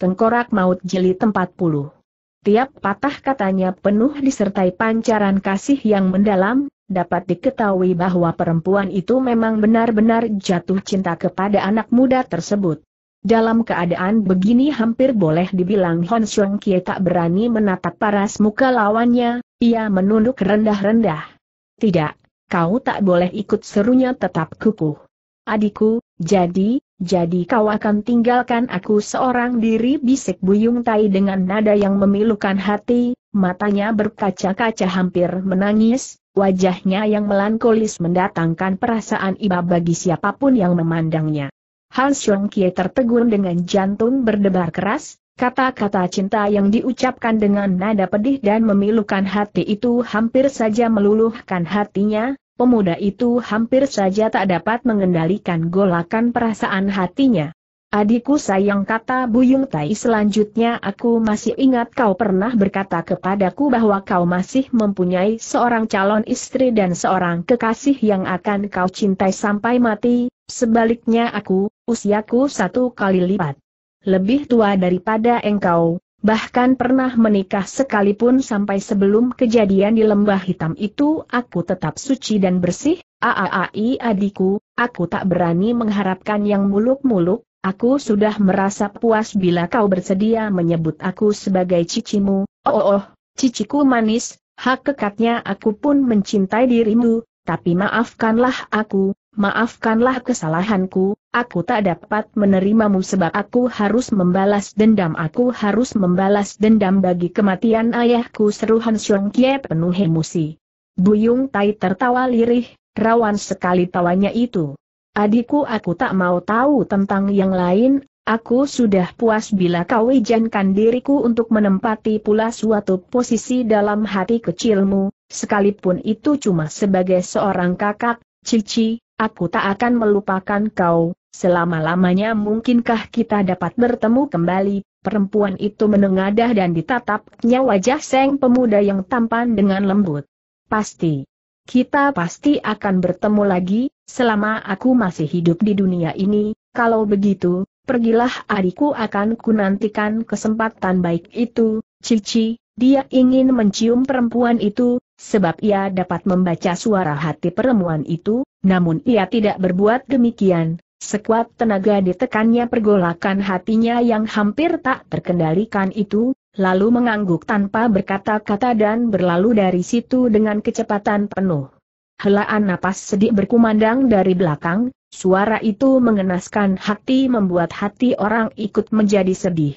Tengkorak Maut Jili Tempat Puluh. Tiap patah katanya penuh disertai pancaran kasih yang mendalam, dapat diketahui bahwa perempuan itu memang benar-benar jatuh cinta kepada anak muda tersebut. Dalam keadaan begini hampir boleh dibilang Hon Xiong Kie tak berani menatap paras muka lawannya, ia menunduk rendah-rendah. Tidak, kau tak boleh ikut serunya tetap kukuh. Adikku, jadi, jadi kau akan tinggalkan aku seorang diri bisik Buyung Tai dengan nada yang memilukan hati, matanya berkaca-kaca hampir menangis, wajahnya yang melankolis mendatangkan perasaan iba bagi siapapun yang memandangnya. Han Xiong Kie tertegun dengan jantung berdebar keras, kata-kata cinta yang diucapkan dengan nada pedih dan memilukan hati itu hampir saja meluluhkan hatinya, pemuda itu hampir saja tak dapat mengendalikan golakan perasaan hatinya. Adikku sayang kata Buyung Tai selanjutnya aku masih ingat kau pernah berkata kepadaku bahwa kau masih mempunyai seorang calon istri dan seorang kekasih yang akan kau cintai sampai mati, sebaliknya aku, usiaku satu kali lipat. Lebih tua daripada engkau, Bahkan pernah menikah sekalipun sampai sebelum kejadian di lembah hitam itu aku tetap suci dan bersih, aaai adikku, aku tak berani mengharapkan yang muluk-muluk, aku sudah merasa puas bila kau bersedia menyebut aku sebagai cicimu, oh oh, oh ciciku manis, hak kekatnya aku pun mencintai dirimu, tapi maafkanlah aku, maafkanlah kesalahanku, aku tak dapat menerimamu sebab aku harus membalas dendam. Aku harus membalas dendam bagi kematian ayahku seru Han Xiong Kie penuh emosi. Buyung Tai tertawa lirih, rawan sekali tawanya itu. Adikku aku tak mau tahu tentang yang lain, aku sudah puas bila kau ijankan diriku untuk menempati pula suatu posisi dalam hati kecilmu, sekalipun itu cuma sebagai seorang kakak, cici, Aku tak akan melupakan kau, selama-lamanya mungkinkah kita dapat bertemu kembali, Perempuan itu menengadah dan ditatapnya wajah seng pemuda yang tampan dengan lembut. Pasti. Kita pasti akan bertemu lagi, selama aku masih hidup di dunia ini, kalau begitu, pergilah adikku akan kunantikan kesempatan baik itu, Cici, dia ingin mencium perempuan itu, sebab ia dapat membaca suara hati perempuan itu, namun ia tidak berbuat demikian, sekuat tenaga ditekannya pergolakan hatinya yang hampir tak terkendalikan itu, lalu mengangguk tanpa berkata-kata dan berlalu dari situ dengan kecepatan penuh. Helaan napas sedih berkumandang dari belakang, suara itu mengenaskan hati membuat hati orang ikut menjadi sedih.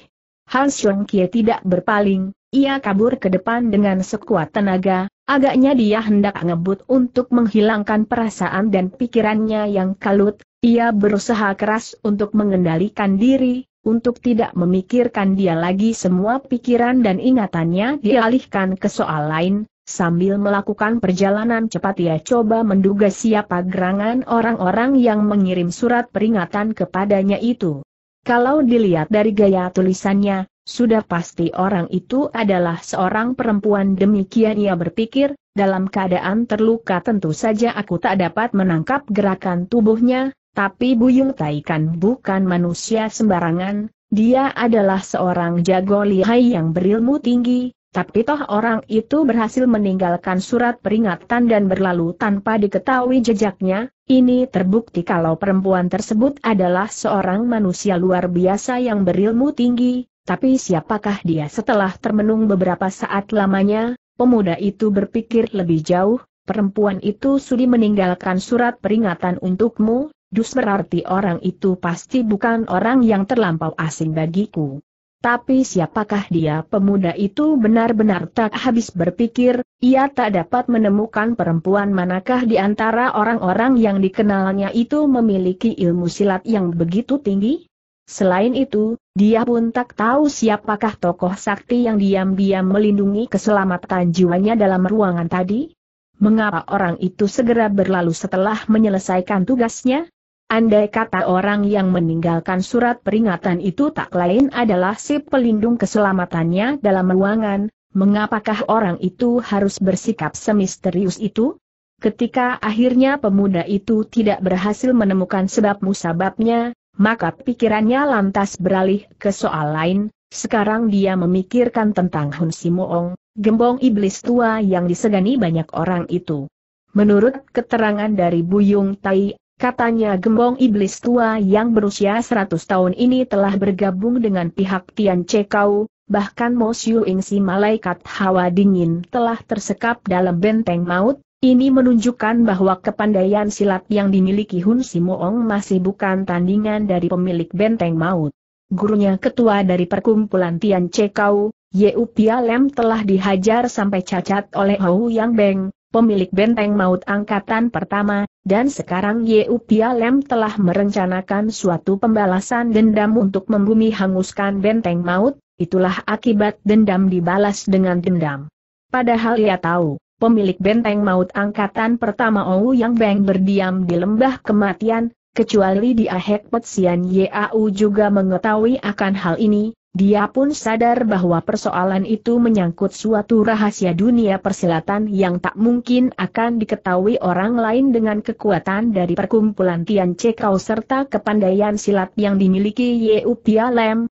Han Xiongkie tidak berpaling, ia kabur ke depan dengan sekuat tenaga, agaknya dia hendak ngebut untuk menghilangkan perasaan dan pikirannya yang kalut, ia berusaha keras untuk mengendalikan diri, untuk tidak memikirkan dia lagi semua pikiran dan ingatannya dialihkan ke soal lain, Sambil melakukan perjalanan cepat ia coba menduga siapa gerangan orang-orang yang mengirim surat peringatan kepadanya itu. Kalau dilihat dari gaya tulisannya, sudah pasti orang itu adalah seorang perempuan demikian ia berpikir, dalam keadaan terluka tentu saja aku tak dapat menangkap gerakan tubuhnya, tapi Buyung Taikan bukan manusia sembarangan, dia adalah seorang jago lihai yang berilmu tinggi, tapi toh orang itu berhasil meninggalkan surat peringatan dan berlalu tanpa diketahui jejaknya, ini terbukti kalau perempuan tersebut adalah seorang manusia luar biasa yang berilmu tinggi, tapi siapakah dia setelah termenung beberapa saat lamanya, pemuda itu berpikir lebih jauh, perempuan itu sudi meninggalkan surat peringatan untukmu, dus berarti orang itu pasti bukan orang yang terlampau asing bagiku. Tapi siapakah dia pemuda itu benar-benar tak habis berpikir, ia tak dapat menemukan perempuan manakah di antara orang-orang yang dikenalnya itu memiliki ilmu silat yang begitu tinggi? Selain itu, dia pun tak tahu siapakah tokoh sakti yang diam-diam melindungi keselamatan jiwanya dalam ruangan tadi. Mengapa orang itu segera berlalu setelah menyelesaikan tugasnya? Andai kata orang yang meninggalkan surat peringatan itu tak lain adalah si pelindung keselamatannya dalam ruangan, mengapakah orang itu harus bersikap semisterius itu? Ketika akhirnya pemuda itu tidak berhasil menemukan sebab musababnya, maka pikirannya lantas beralih ke soal lain, sekarang dia memikirkan tentang Hun Simoong, gembong iblis tua yang disegani banyak orang itu. Menurut keterangan dari Buyung Tai, katanya gembong iblis tua yang berusia 100 tahun ini telah bergabung dengan pihak Tian Chekau, bahkan Mo Xiu si malaikat hawa dingin telah tersekap dalam benteng maut, ini menunjukkan bahwa kepandaian silat yang dimiliki Hun Simoong masih bukan tandingan dari pemilik benteng maut. Gurunya ketua dari perkumpulan Tian Chekau, Yeu Pia Lem telah dihajar sampai cacat oleh Hou Yang Beng, pemilik benteng maut angkatan pertama, dan sekarang Yeu Pia Lem telah merencanakan suatu pembalasan dendam untuk membumi hanguskan benteng maut, itulah akibat dendam dibalas dengan dendam. Padahal ia tahu, pemilik benteng maut angkatan pertama OU yang Beng berdiam di lembah kematian, kecuali di Hek Petsian Yau juga mengetahui akan hal ini, dia pun sadar bahwa persoalan itu menyangkut suatu rahasia dunia persilatan yang tak mungkin akan diketahui orang lain dengan kekuatan dari perkumpulan Tian Cekau serta kepandaian silat yang dimiliki Yeu Pia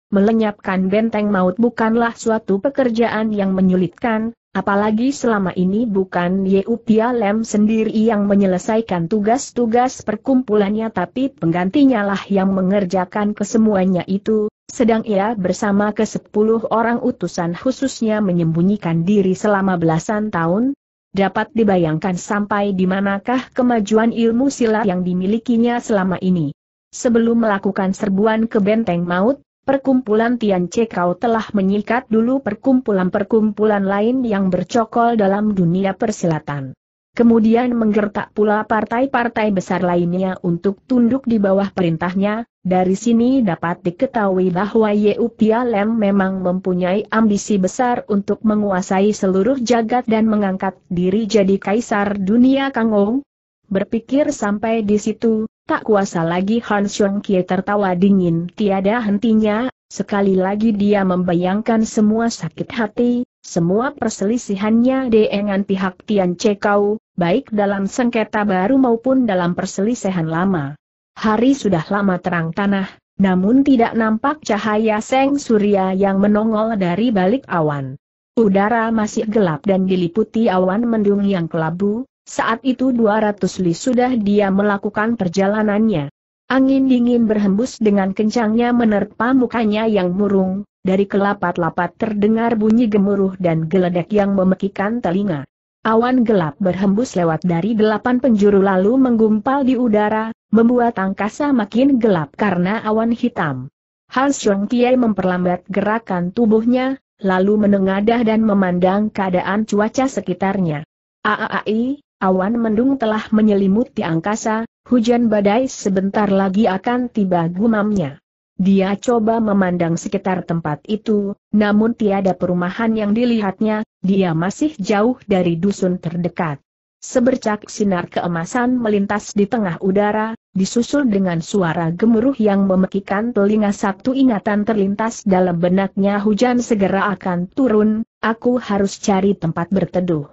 melenyapkan benteng maut bukanlah suatu pekerjaan yang menyulitkan, Apalagi selama ini bukan Yeu Pia Lem sendiri yang menyelesaikan tugas-tugas perkumpulannya tapi penggantinya lah yang mengerjakan kesemuanya itu, sedang ia bersama ke sepuluh orang utusan khususnya menyembunyikan diri selama belasan tahun, dapat dibayangkan sampai di manakah kemajuan ilmu silat yang dimilikinya selama ini. Sebelum melakukan serbuan ke benteng maut, Perkumpulan Tian Kau telah menyikat dulu perkumpulan-perkumpulan lain yang bercokol dalam dunia persilatan. Kemudian menggertak pula partai-partai besar lainnya untuk tunduk di bawah perintahnya, dari sini dapat diketahui bahwa Yeu Pia Lem memang mempunyai ambisi besar untuk menguasai seluruh jagat dan mengangkat diri jadi kaisar dunia Kangong. Berpikir sampai di situ, Tak kuasa lagi Han Xiong Kie tertawa dingin tiada hentinya, sekali lagi dia membayangkan semua sakit hati, semua perselisihannya dengan pihak Tian Kau, baik dalam sengketa baru maupun dalam perselisihan lama. Hari sudah lama terang tanah, namun tidak nampak cahaya seng surya yang menongol dari balik awan. Udara masih gelap dan diliputi awan mendung yang kelabu, saat itu 200 li sudah dia melakukan perjalanannya. Angin dingin berhembus dengan kencangnya menerpa mukanya yang murung, dari kelapat-lapat terdengar bunyi gemuruh dan geledek yang memekikan telinga. Awan gelap berhembus lewat dari delapan penjuru lalu menggumpal di udara, membuat angkasa makin gelap karena awan hitam. Han Xiong memperlambat gerakan tubuhnya, lalu menengadah dan memandang keadaan cuaca sekitarnya. Aai, Awan mendung telah menyelimuti angkasa, hujan badai sebentar lagi akan tiba gumamnya. Dia coba memandang sekitar tempat itu, namun tiada perumahan yang dilihatnya, dia masih jauh dari dusun terdekat. Sebercak sinar keemasan melintas di tengah udara, disusul dengan suara gemuruh yang memekikan telinga satu ingatan terlintas dalam benaknya hujan segera akan turun, aku harus cari tempat berteduh.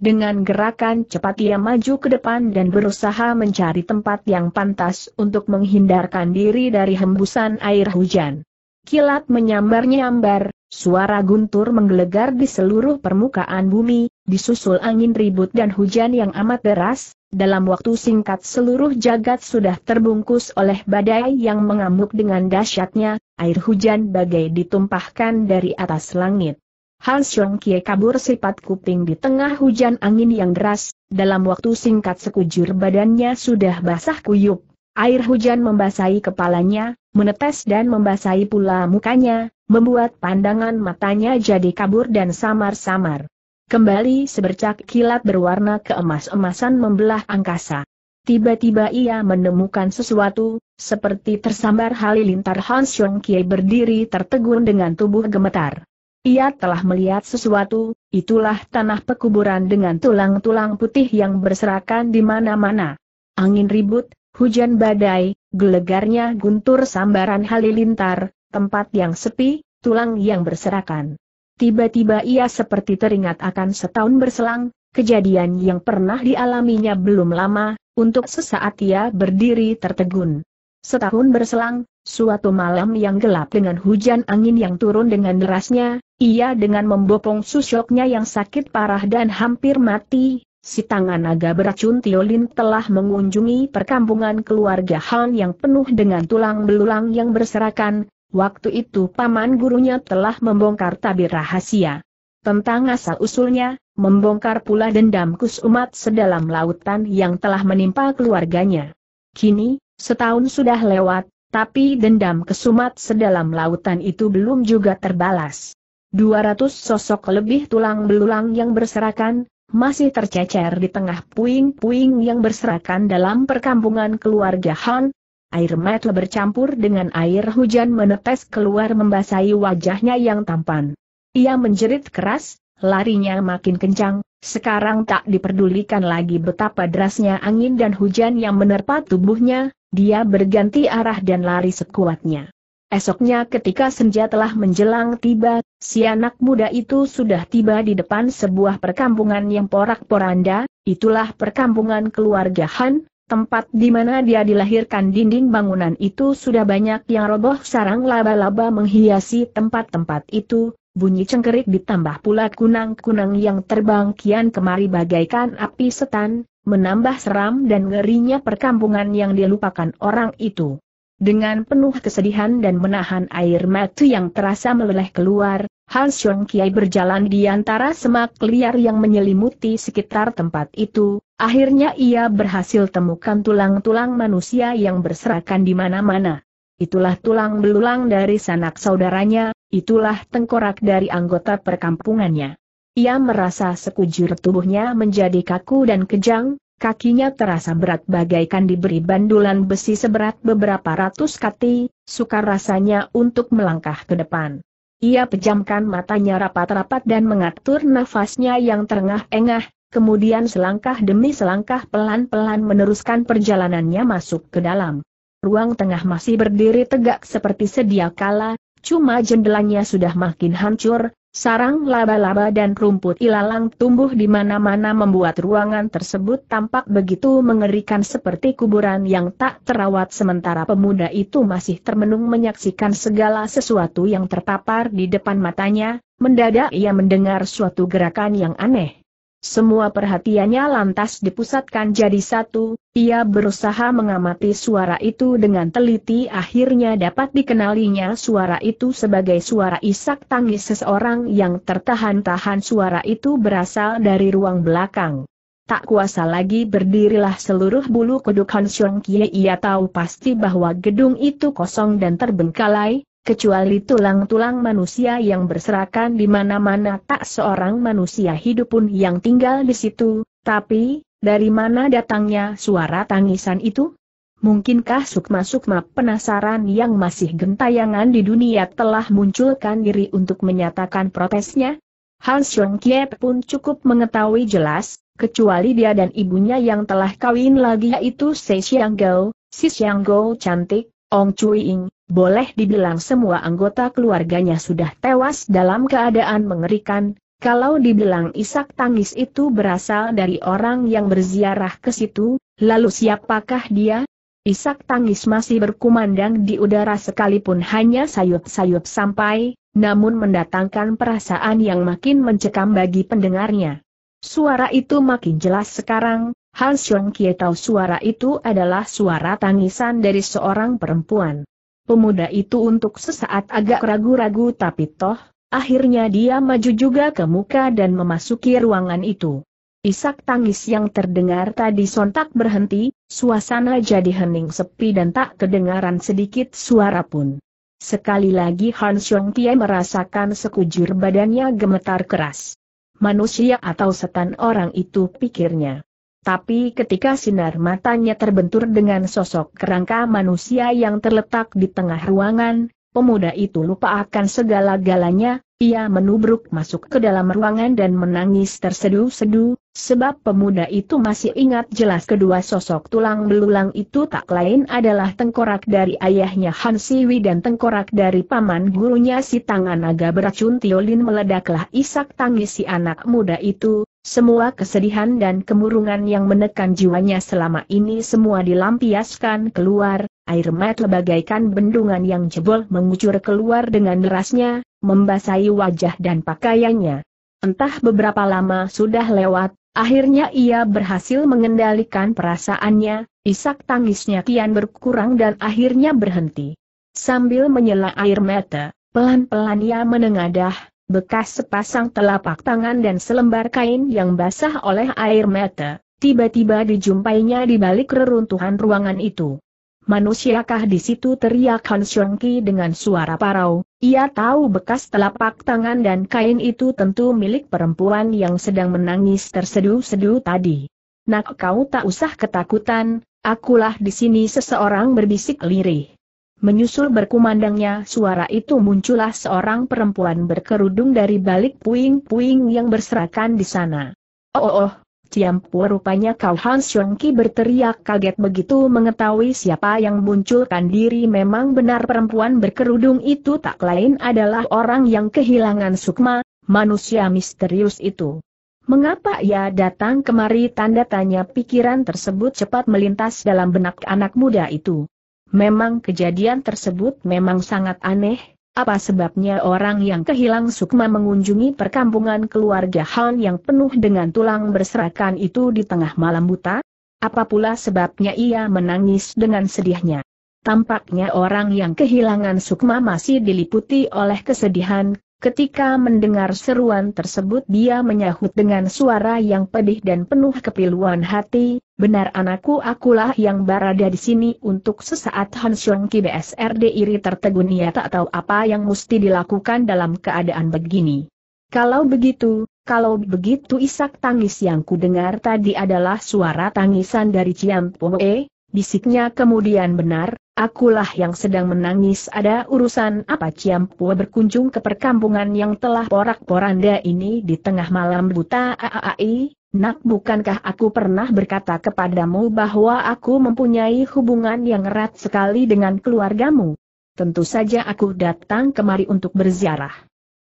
Dengan gerakan cepat ia maju ke depan dan berusaha mencari tempat yang pantas untuk menghindarkan diri dari hembusan air hujan. Kilat menyambar-nyambar, suara guntur menggelegar di seluruh permukaan bumi, disusul angin ribut dan hujan yang amat deras, dalam waktu singkat seluruh jagat sudah terbungkus oleh badai yang mengamuk dengan dahsyatnya, air hujan bagai ditumpahkan dari atas langit. Hans Kie kabur sifat kuping di tengah hujan angin yang deras, dalam waktu singkat sekujur badannya sudah basah kuyup. Air hujan membasahi kepalanya, menetes dan membasahi pula mukanya, membuat pandangan matanya jadi kabur dan samar-samar. Kembali sebercak kilat berwarna keemas-emasan membelah angkasa. Tiba-tiba ia menemukan sesuatu, seperti tersambar halilintar Hans Kie berdiri tertegun dengan tubuh gemetar. Ia telah melihat sesuatu, itulah tanah pekuburan dengan tulang-tulang putih yang berserakan di mana-mana. Angin ribut, hujan badai, gelegarnya guntur sambaran halilintar, tempat yang sepi, tulang yang berserakan. Tiba-tiba ia seperti teringat akan setahun berselang, kejadian yang pernah dialaminya belum lama, untuk sesaat ia berdiri tertegun. Setahun berselang, suatu malam yang gelap dengan hujan angin yang turun dengan derasnya, ia dengan membopong susoknya yang sakit parah dan hampir mati, si tangan naga beracun Tiolin telah mengunjungi perkampungan keluarga Han yang penuh dengan tulang belulang yang berserakan, waktu itu paman gurunya telah membongkar tabir rahasia. Tentang asal-usulnya, membongkar pula dendam kusumat sedalam lautan yang telah menimpa keluarganya. Kini, Setahun sudah lewat, tapi dendam kesumat sedalam lautan itu belum juga terbalas. 200 sosok lebih tulang belulang yang berserakan, masih tercecer di tengah puing-puing yang berserakan dalam perkampungan keluarga Han. Air mata bercampur dengan air hujan menetes keluar membasahi wajahnya yang tampan. Ia menjerit keras, larinya makin kencang, sekarang tak diperdulikan lagi betapa derasnya angin dan hujan yang menerpa tubuhnya, dia berganti arah dan lari sekuatnya. Esoknya ketika senja telah menjelang tiba, si anak muda itu sudah tiba di depan sebuah perkampungan yang porak-poranda, itulah perkampungan keluarga Han, tempat di mana dia dilahirkan dinding bangunan itu sudah banyak yang roboh sarang laba-laba menghiasi tempat-tempat itu, bunyi cengkerik ditambah pula kunang-kunang yang terbang kian kemari bagaikan api setan, menambah seram dan ngerinya perkampungan yang dilupakan orang itu. Dengan penuh kesedihan dan menahan air mata yang terasa meleleh keluar, Han Xiong Kiai berjalan di antara semak liar yang menyelimuti sekitar tempat itu, akhirnya ia berhasil temukan tulang-tulang manusia yang berserakan di mana-mana. Itulah tulang belulang dari sanak saudaranya, itulah tengkorak dari anggota perkampungannya. Ia merasa sekujur tubuhnya menjadi kaku dan kejang, kakinya terasa berat bagaikan diberi bandulan besi seberat beberapa ratus kati, sukar rasanya untuk melangkah ke depan. Ia pejamkan matanya rapat-rapat dan mengatur nafasnya yang terengah-engah, kemudian selangkah demi selangkah pelan-pelan meneruskan perjalanannya masuk ke dalam. Ruang tengah masih berdiri tegak seperti sedia kala, cuma jendelanya sudah makin hancur, Sarang laba-laba dan rumput ilalang tumbuh di mana-mana membuat ruangan tersebut tampak begitu mengerikan seperti kuburan yang tak terawat sementara pemuda itu masih termenung menyaksikan segala sesuatu yang terpapar di depan matanya, mendadak ia mendengar suatu gerakan yang aneh. Semua perhatiannya lantas dipusatkan jadi satu, ia berusaha mengamati suara itu dengan teliti akhirnya dapat dikenalinya suara itu sebagai suara isak tangis seseorang yang tertahan-tahan suara itu berasal dari ruang belakang. Tak kuasa lagi berdirilah seluruh bulu kuduk Hansyong Kie ia tahu pasti bahwa gedung itu kosong dan terbengkalai, Kecuali tulang-tulang manusia yang berserakan di mana-mana tak seorang manusia hidup pun yang tinggal di situ, tapi, dari mana datangnya suara tangisan itu? Mungkinkah sukma-sukma penasaran yang masih gentayangan di dunia telah munculkan diri untuk menyatakan protesnya? Han Xiong Kiep pun cukup mengetahui jelas, kecuali dia dan ibunya yang telah kawin lagi yaitu Se Xiang Gou, Si Xiang Gou cantik, Ong Cui Ing, boleh dibilang semua anggota keluarganya sudah tewas dalam keadaan mengerikan, kalau dibilang isak tangis itu berasal dari orang yang berziarah ke situ, lalu siapakah dia? Isak tangis masih berkumandang di udara sekalipun hanya sayup-sayup sampai, namun mendatangkan perasaan yang makin mencekam bagi pendengarnya. Suara itu makin jelas sekarang, Hans Yong Kietau tahu suara itu adalah suara tangisan dari seorang perempuan. Pemuda itu untuk sesaat agak ragu-ragu tapi toh, akhirnya dia maju juga ke muka dan memasuki ruangan itu. Isak tangis yang terdengar tadi sontak berhenti, suasana jadi hening sepi dan tak kedengaran sedikit suara pun. Sekali lagi Han Xiong Tie merasakan sekujur badannya gemetar keras. Manusia atau setan orang itu pikirnya. Tapi ketika sinar matanya terbentur dengan sosok kerangka manusia yang terletak di tengah ruangan, pemuda itu lupa akan segala-galanya, ia menubruk masuk ke dalam ruangan dan menangis tersedu sedu sebab pemuda itu masih ingat jelas kedua sosok tulang belulang itu tak lain adalah tengkorak dari ayahnya Hansiwi dan tengkorak dari paman gurunya si tangan naga beracun Tiolin meledaklah isak tangis si anak muda itu, semua kesedihan dan kemurungan yang menekan jiwanya selama ini semua dilampiaskan keluar, air mata bagaikan bendungan yang jebol mengucur keluar dengan derasnya, membasahi wajah dan pakaiannya. Entah beberapa lama sudah lewat, akhirnya ia berhasil mengendalikan perasaannya, isak tangisnya kian berkurang dan akhirnya berhenti. Sambil menyela air mata, pelan-pelan ia menengadah, bekas sepasang telapak tangan dan selembar kain yang basah oleh air mata, tiba-tiba dijumpainya di balik reruntuhan ruangan itu. Manusiakah di situ teriak Han Xiongqi dengan suara parau, ia tahu bekas telapak tangan dan kain itu tentu milik perempuan yang sedang menangis terseduh-seduh tadi. Nak kau tak usah ketakutan, akulah di sini seseorang berbisik lirih. Menyusul berkumandangnya suara itu muncullah seorang perempuan berkerudung dari balik puing-puing yang berserakan di sana. Oh oh oh, Ciampu rupanya Kau Hans Xiongki berteriak kaget begitu mengetahui siapa yang munculkan diri memang benar perempuan berkerudung itu tak lain adalah orang yang kehilangan sukma, manusia misterius itu. Mengapa ia datang kemari tanda tanya pikiran tersebut cepat melintas dalam benak anak muda itu. Memang kejadian tersebut memang sangat aneh, apa sebabnya orang yang kehilang sukma mengunjungi perkampungan keluarga Han yang penuh dengan tulang berserakan itu di tengah malam buta? Apa pula sebabnya ia menangis dengan sedihnya? Tampaknya orang yang kehilangan sukma masih diliputi oleh kesedihan, Ketika mendengar seruan tersebut dia menyahut dengan suara yang pedih dan penuh kepiluan hati, benar anakku akulah yang berada di sini untuk sesaat Han Xiong Ki BSRD iri tertegun ia tak tahu apa yang mesti dilakukan dalam keadaan begini. Kalau begitu, kalau begitu isak tangis yang kudengar tadi adalah suara tangisan dari Ciam Poe, bisiknya kemudian benar, Akulah yang sedang menangis ada urusan apa Ciam Pua berkunjung ke perkampungan yang telah porak-poranda ini di tengah malam buta AAI, nak bukankah aku pernah berkata kepadamu bahwa aku mempunyai hubungan yang erat sekali dengan keluargamu? Tentu saja aku datang kemari untuk berziarah.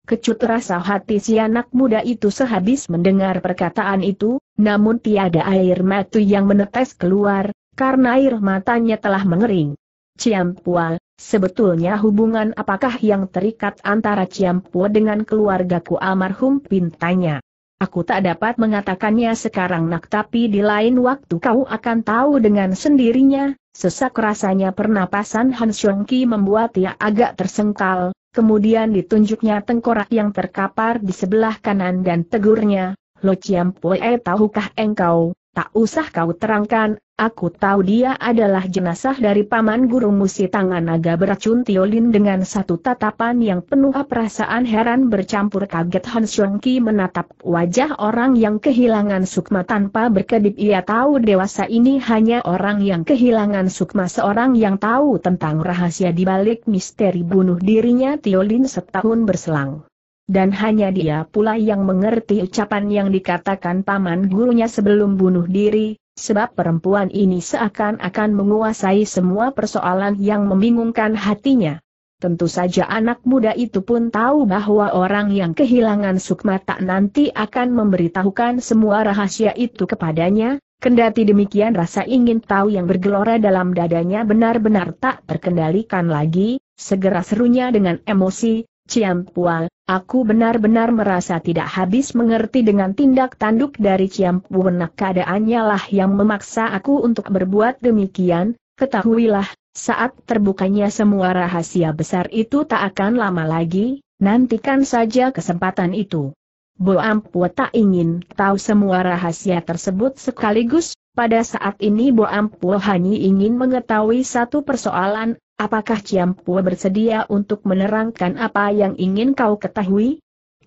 Kecut rasa hati si anak muda itu sehabis mendengar perkataan itu, namun tiada air mata yang menetes keluar, karena air matanya telah mengering. Ciampua, sebetulnya hubungan apakah yang terikat antara Ciampua dengan keluargaku almarhum pintanya? Aku tak dapat mengatakannya sekarang nak tapi di lain waktu kau akan tahu dengan sendirinya, sesak rasanya pernapasan Han membuatnya membuat ia agak tersengkal, kemudian ditunjuknya tengkorak yang terkapar di sebelah kanan dan tegurnya, Lo Ciampue eh, tahukah engkau, Tak usah kau terangkan, aku tahu dia adalah jenazah dari paman guru musi tangan naga beracun Tiolin dengan satu tatapan yang penuh perasaan heran bercampur kaget Han Xiongki menatap wajah orang yang kehilangan sukma tanpa berkedip ia tahu dewasa ini hanya orang yang kehilangan sukma seorang yang tahu tentang rahasia dibalik misteri bunuh dirinya Tiolin setahun berselang. Dan hanya dia pula yang mengerti ucapan yang dikatakan paman gurunya sebelum bunuh diri, sebab perempuan ini seakan-akan menguasai semua persoalan yang membingungkan hatinya. Tentu saja anak muda itu pun tahu bahwa orang yang kehilangan sukma tak nanti akan memberitahukan semua rahasia itu kepadanya, kendati demikian rasa ingin tahu yang bergelora dalam dadanya benar-benar tak terkendalikan lagi, segera serunya dengan emosi, Ciampual, aku benar-benar merasa tidak habis mengerti dengan tindak tanduk dari Nak keadaannya lah yang memaksa aku untuk berbuat demikian, ketahuilah, saat terbukanya semua rahasia besar itu tak akan lama lagi, nantikan saja kesempatan itu. Bo Ampu tak ingin tahu semua rahasia tersebut sekaligus, pada saat ini Bo Ampuo hanya ingin mengetahui satu persoalan, apakah Ciampuo bersedia untuk menerangkan apa yang ingin kau ketahui?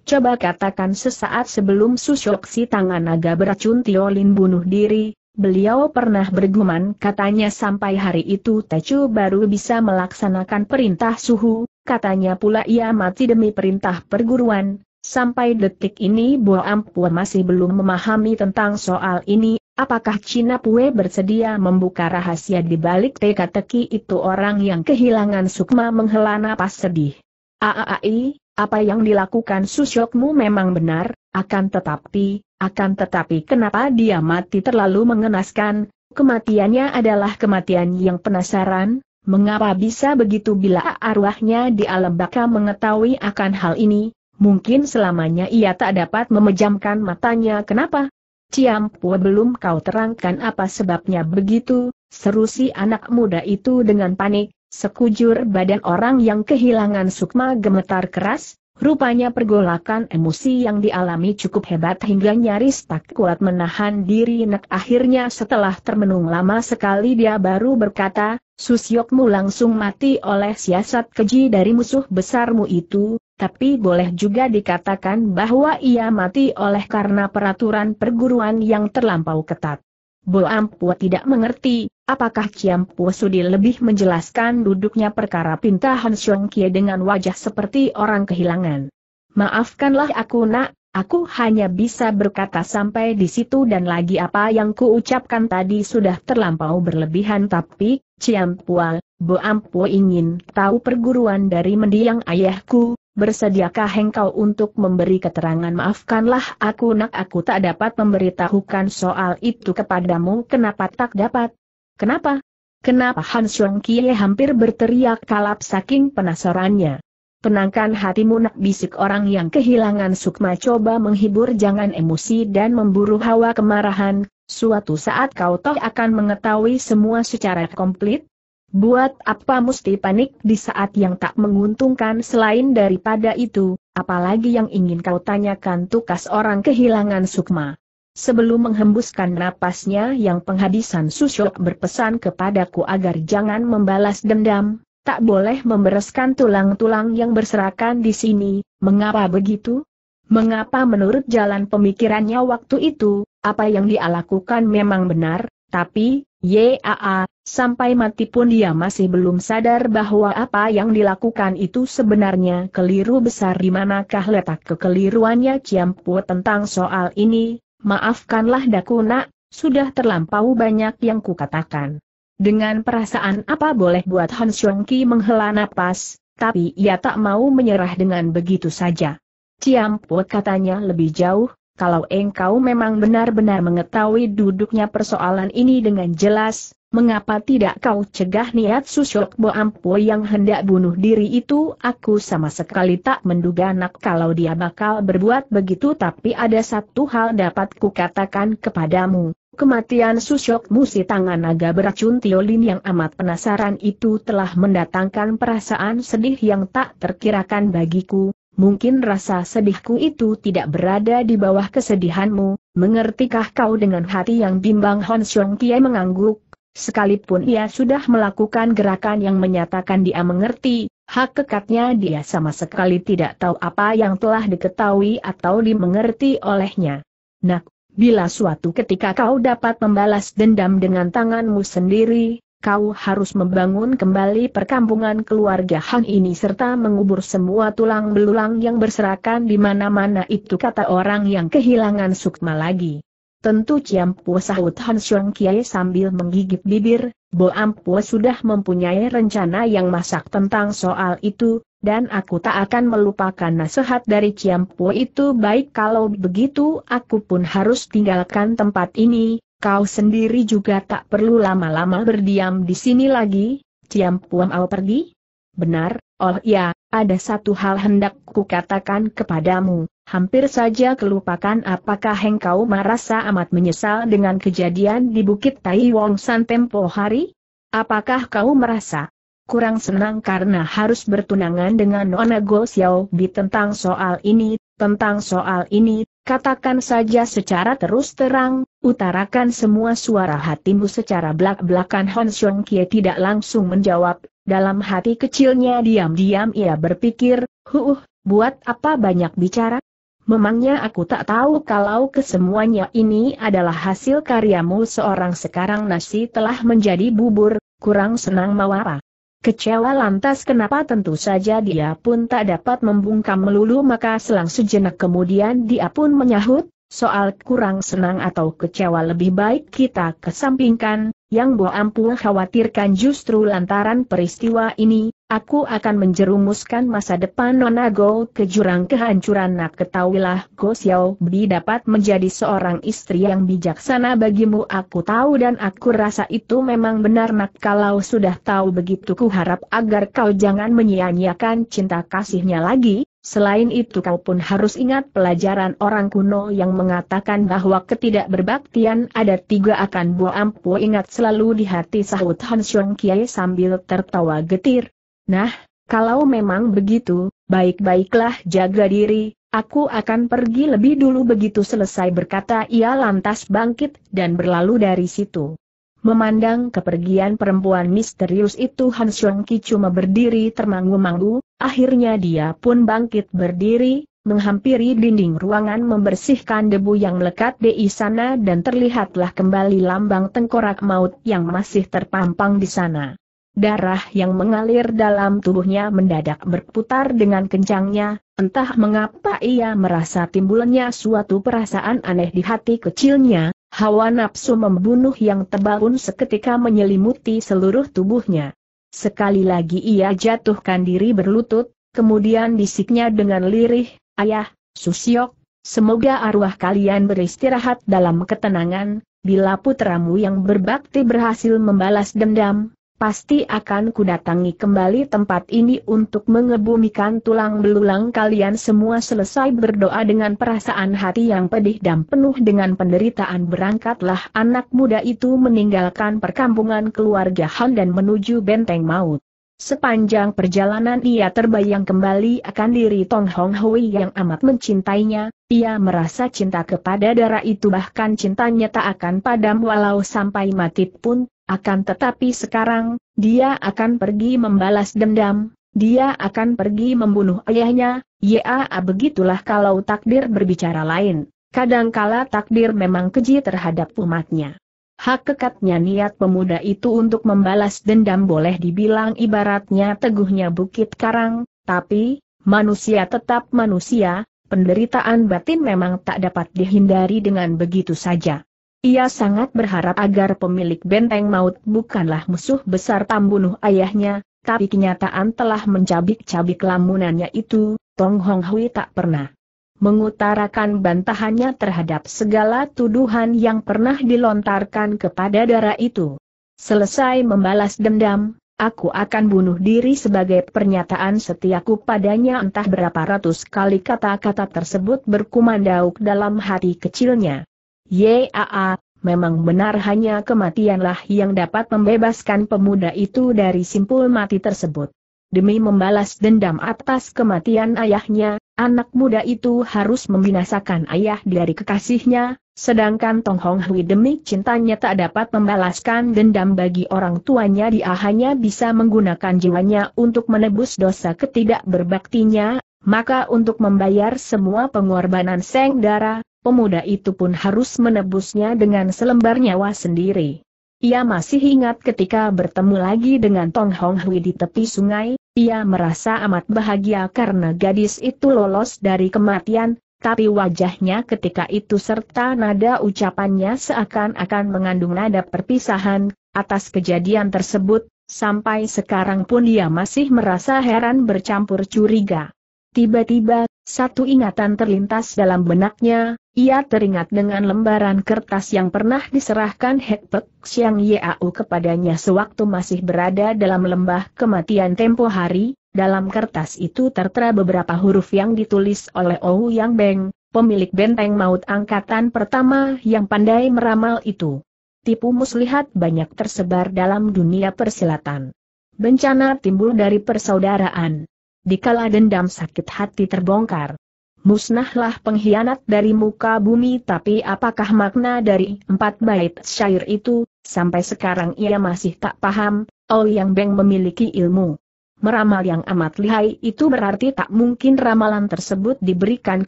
Coba katakan sesaat sebelum Susyoksi tangan naga beracun Tiolin bunuh diri, beliau pernah bergumam katanya sampai hari itu Tecu baru bisa melaksanakan perintah suhu, katanya pula ia mati demi perintah perguruan, Sampai detik ini Bo Ampua masih belum memahami tentang soal ini, Apakah Cina Pue bersedia membuka rahasia di balik teka-teki itu orang yang kehilangan sukma menghela napas sedih? Aaai, apa yang dilakukan Susyokmu memang benar, akan tetapi, akan tetapi kenapa dia mati terlalu mengenaskan, kematiannya adalah kematian yang penasaran, mengapa bisa begitu bila arwahnya di alam baka mengetahui akan hal ini, mungkin selamanya ia tak dapat memejamkan matanya kenapa? Ciam Ciampua belum kau terangkan apa sebabnya begitu, seru si anak muda itu dengan panik, sekujur badan orang yang kehilangan sukma gemetar keras, rupanya pergolakan emosi yang dialami cukup hebat hingga nyaris tak kuat menahan diri nak akhirnya setelah termenung lama sekali dia baru berkata, Susyokmu langsung mati oleh siasat keji dari musuh besarmu itu, tapi boleh juga dikatakan bahwa ia mati oleh karena peraturan perguruan yang terlampau ketat. Bo Ampua tidak mengerti, apakah Kiam Pu Sudi lebih menjelaskan duduknya perkara pinta Han Xiong Kie dengan wajah seperti orang kehilangan. Maafkanlah aku nak, aku hanya bisa berkata sampai di situ dan lagi apa yang kuucapkan tadi sudah terlampau berlebihan tapi, Ciampual, Pua, Bo Ampua ingin tahu perguruan dari mendiang ayahku, bersediakah engkau untuk memberi keterangan maafkanlah aku nak aku tak dapat memberitahukan soal itu kepadamu kenapa tak dapat? Kenapa? Kenapa Han Xiong Kie hampir berteriak kalap saking penasarannya? Tenangkan hatimu nak bisik orang yang kehilangan sukma coba menghibur jangan emosi dan memburu hawa kemarahan, suatu saat kau toh akan mengetahui semua secara komplit, Buat apa mesti panik di saat yang tak menguntungkan selain daripada itu, apalagi yang ingin kau tanyakan tukas orang kehilangan sukma. Sebelum menghembuskan napasnya yang penghabisan susuk berpesan kepadaku agar jangan membalas dendam, tak boleh membereskan tulang-tulang yang berserakan di sini, mengapa begitu? Mengapa menurut jalan pemikirannya waktu itu, apa yang dia lakukan memang benar, tapi, Yaa, sampai mati pun dia masih belum sadar bahwa apa yang dilakukan itu sebenarnya keliru besar di manakah letak kekeliruannya Ciampu tentang soal ini, maafkanlah daku nak, sudah terlampau banyak yang kukatakan. Dengan perasaan apa boleh buat Han Xiongki menghela napas, tapi ia tak mau menyerah dengan begitu saja. Ciampu katanya lebih jauh, kalau engkau memang benar-benar mengetahui duduknya persoalan ini dengan jelas, mengapa tidak kau cegah niat Susyok Boampo yang hendak bunuh diri itu? Aku sama sekali tak menduga nak kalau dia bakal berbuat begitu tapi ada satu hal dapat kukatakan kepadamu. Kematian Susyok Musi tangan naga beracun Tiolin yang amat penasaran itu telah mendatangkan perasaan sedih yang tak terkirakan bagiku, mungkin rasa sedihku itu tidak berada di bawah kesedihanmu, mengertikah kau dengan hati yang bimbang Hon Xiong Kie mengangguk, sekalipun ia sudah melakukan gerakan yang menyatakan dia mengerti, hak kekatnya dia sama sekali tidak tahu apa yang telah diketahui atau dimengerti olehnya. Nah, bila suatu ketika kau dapat membalas dendam dengan tanganmu sendiri, kau harus membangun kembali perkampungan keluarga Han ini serta mengubur semua tulang belulang yang berserakan di mana-mana itu kata orang yang kehilangan sukma lagi. Tentu Ciampu sahut Han Xiong Kiai sambil menggigit bibir, Bo Ampu sudah mempunyai rencana yang masak tentang soal itu, dan aku tak akan melupakan nasihat dari Ciampu itu baik kalau begitu aku pun harus tinggalkan tempat ini, Kau sendiri juga tak perlu lama-lama berdiam di sini lagi, Ciam Puang, Au pergi? Benar, oh ya. ada satu hal hendak kukatakan kepadamu, hampir saja kelupakan apakah engkau merasa amat menyesal dengan kejadian di Bukit Tai Wong San tempo hari? Apakah kau merasa kurang senang karena harus bertunangan dengan Nona Go Xiao Bi tentang soal ini, tentang soal ini, Katakan saja secara terus terang, utarakan semua suara hatimu secara belak-belakan Hon Xiong Kie tidak langsung menjawab, dalam hati kecilnya diam-diam ia berpikir, huuh, buat apa banyak bicara? Memangnya aku tak tahu kalau kesemuanya ini adalah hasil karyamu seorang sekarang nasi telah menjadi bubur, kurang senang mawara. Kecewa lantas kenapa tentu saja dia pun tak dapat membungkam melulu maka selang sejenak kemudian dia pun menyahut, Soal kurang senang atau kecewa lebih baik kita kesampingkan, yang Bo Ampu khawatirkan justru lantaran peristiwa ini, aku akan menjerumuskan masa depan Nona Go ke jurang kehancuran. Nak ketahuilah Go Xiao Bi dapat menjadi seorang istri yang bijaksana bagimu aku tahu dan aku rasa itu memang benar nak kalau sudah tahu begitu ku harap agar kau jangan menyia-nyiakan cinta kasihnya lagi, Selain itu kau pun harus ingat pelajaran orang kuno yang mengatakan bahwa ketidakberbaktian ada tiga akan buah ampu ingat selalu di hati sahut Hansyong Kiai sambil tertawa getir. Nah, kalau memang begitu, baik-baiklah jaga diri, Aku akan pergi lebih dulu begitu selesai berkata ia lantas bangkit dan berlalu dari situ. Memandang kepergian perempuan misterius itu Han Xiong Ki cuma berdiri termangu-mangu, akhirnya dia pun bangkit berdiri, menghampiri dinding ruangan membersihkan debu yang melekat di sana dan terlihatlah kembali lambang tengkorak maut yang masih terpampang di sana. Darah yang mengalir dalam tubuhnya mendadak berputar dengan kencangnya, entah mengapa ia merasa timbulnya suatu perasaan aneh di hati kecilnya, Hawa nafsu membunuh yang tebal pun seketika menyelimuti seluruh tubuhnya. Sekali lagi ia jatuhkan diri berlutut, kemudian bisiknya dengan lirih, Ayah, Susiok, semoga arwah kalian beristirahat dalam ketenangan, bila putramu yang berbakti berhasil membalas dendam, pasti akan kudatangi kembali tempat ini untuk mengebumikan tulang belulang kalian semua selesai berdoa dengan perasaan hati yang pedih dan penuh dengan penderitaan berangkatlah anak muda itu meninggalkan perkampungan keluarga Han dan menuju benteng maut. Sepanjang perjalanan ia terbayang kembali akan diri Tong Hong Hui yang amat mencintainya, ia merasa cinta kepada darah itu bahkan cintanya tak akan padam walau sampai mati pun, akan tetapi sekarang, dia akan pergi membalas dendam, dia akan pergi membunuh ayahnya, ya begitulah kalau takdir berbicara lain. Kadangkala takdir memang keji terhadap umatnya. Hak kekatnya niat pemuda itu untuk membalas dendam boleh dibilang ibaratnya teguhnya bukit karang, tapi, manusia tetap manusia, penderitaan batin memang tak dapat dihindari dengan begitu saja. Ia sangat berharap agar pemilik benteng maut bukanlah musuh besar pembunuh ayahnya, tapi kenyataan telah mencabik-cabik lamunannya itu, Tong Hong Hui tak pernah mengutarakan bantahannya terhadap segala tuduhan yang pernah dilontarkan kepada darah itu. Selesai membalas dendam, aku akan bunuh diri sebagai pernyataan setiaku padanya entah berapa ratus kali kata-kata tersebut berkumandauk dalam hati kecilnya. Yaa, memang benar hanya kematianlah yang dapat membebaskan pemuda itu dari simpul mati tersebut. Demi membalas dendam atas kematian ayahnya, anak muda itu harus membinasakan ayah dari kekasihnya, sedangkan Tong Hong Hui demi cintanya tak dapat membalaskan dendam bagi orang tuanya dia hanya bisa menggunakan jiwanya untuk menebus dosa ketidakberbaktinya, maka untuk membayar semua pengorbanan Seng Dara, pemuda itu pun harus menebusnya dengan selembar nyawa sendiri. Ia masih ingat ketika bertemu lagi dengan Tong Hong Hui di tepi sungai, ia merasa amat bahagia karena gadis itu lolos dari kematian, tapi wajahnya ketika itu serta nada ucapannya seakan-akan mengandung nada perpisahan, atas kejadian tersebut, sampai sekarang pun ia masih merasa heran bercampur curiga. Tiba-tiba satu ingatan terlintas dalam benaknya, ia teringat dengan lembaran kertas yang pernah diserahkan Hekpek Xiang Yau kepadanya sewaktu masih berada dalam lembah kematian tempo hari, dalam kertas itu tertera beberapa huruf yang ditulis oleh Ou Yang Beng, pemilik benteng maut angkatan pertama yang pandai meramal itu. Tipu muslihat banyak tersebar dalam dunia persilatan. Bencana timbul dari persaudaraan dikala dendam sakit hati terbongkar. Musnahlah pengkhianat dari muka bumi tapi apakah makna dari empat bait syair itu, sampai sekarang ia masih tak paham, Yang Beng memiliki ilmu. Meramal yang amat lihai itu berarti tak mungkin ramalan tersebut diberikan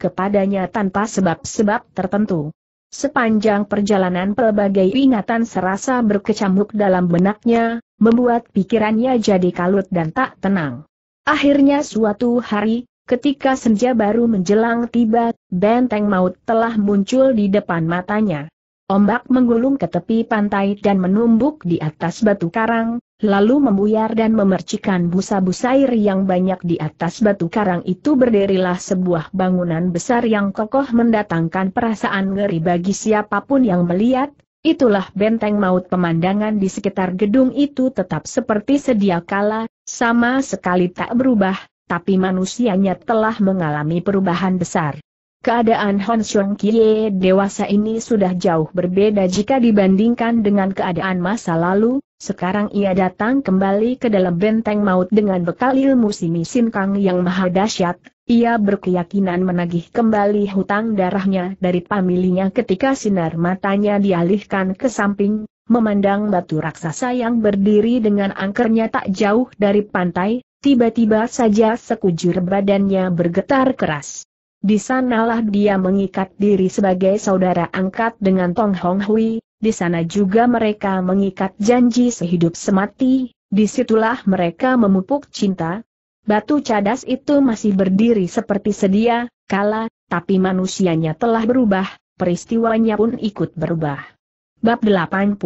kepadanya tanpa sebab-sebab tertentu. Sepanjang perjalanan pelbagai ingatan serasa berkecamuk dalam benaknya, membuat pikirannya jadi kalut dan tak tenang. Akhirnya suatu hari, ketika senja baru menjelang tiba, benteng maut telah muncul di depan matanya. Ombak menggulung ke tepi pantai dan menumbuk di atas batu karang, lalu membuyar dan memercikan busa-busa air yang banyak di atas batu karang itu berdirilah sebuah bangunan besar yang kokoh mendatangkan perasaan ngeri bagi siapapun yang melihat, Itulah benteng maut pemandangan di sekitar gedung itu tetap seperti sedia kala, sama sekali tak berubah, tapi manusianya telah mengalami perubahan besar. Keadaan Hon Xiong Kie dewasa ini sudah jauh berbeda jika dibandingkan dengan keadaan masa lalu, sekarang ia datang kembali ke dalam benteng maut dengan bekal ilmu Simi Sin Kang yang maha dahsyat, ia berkeyakinan menagih kembali hutang darahnya dari pamilinya ketika sinar matanya dialihkan ke samping, memandang batu raksasa yang berdiri dengan angkernya tak jauh dari pantai, tiba-tiba saja sekujur badannya bergetar keras. Di sanalah dia mengikat diri sebagai saudara angkat dengan Tong Hong Hui, di sana juga mereka mengikat janji sehidup semati, disitulah mereka memupuk cinta, Batu cadas itu masih berdiri seperti sedia, kala, tapi manusianya telah berubah, peristiwanya pun ikut berubah. Bab 84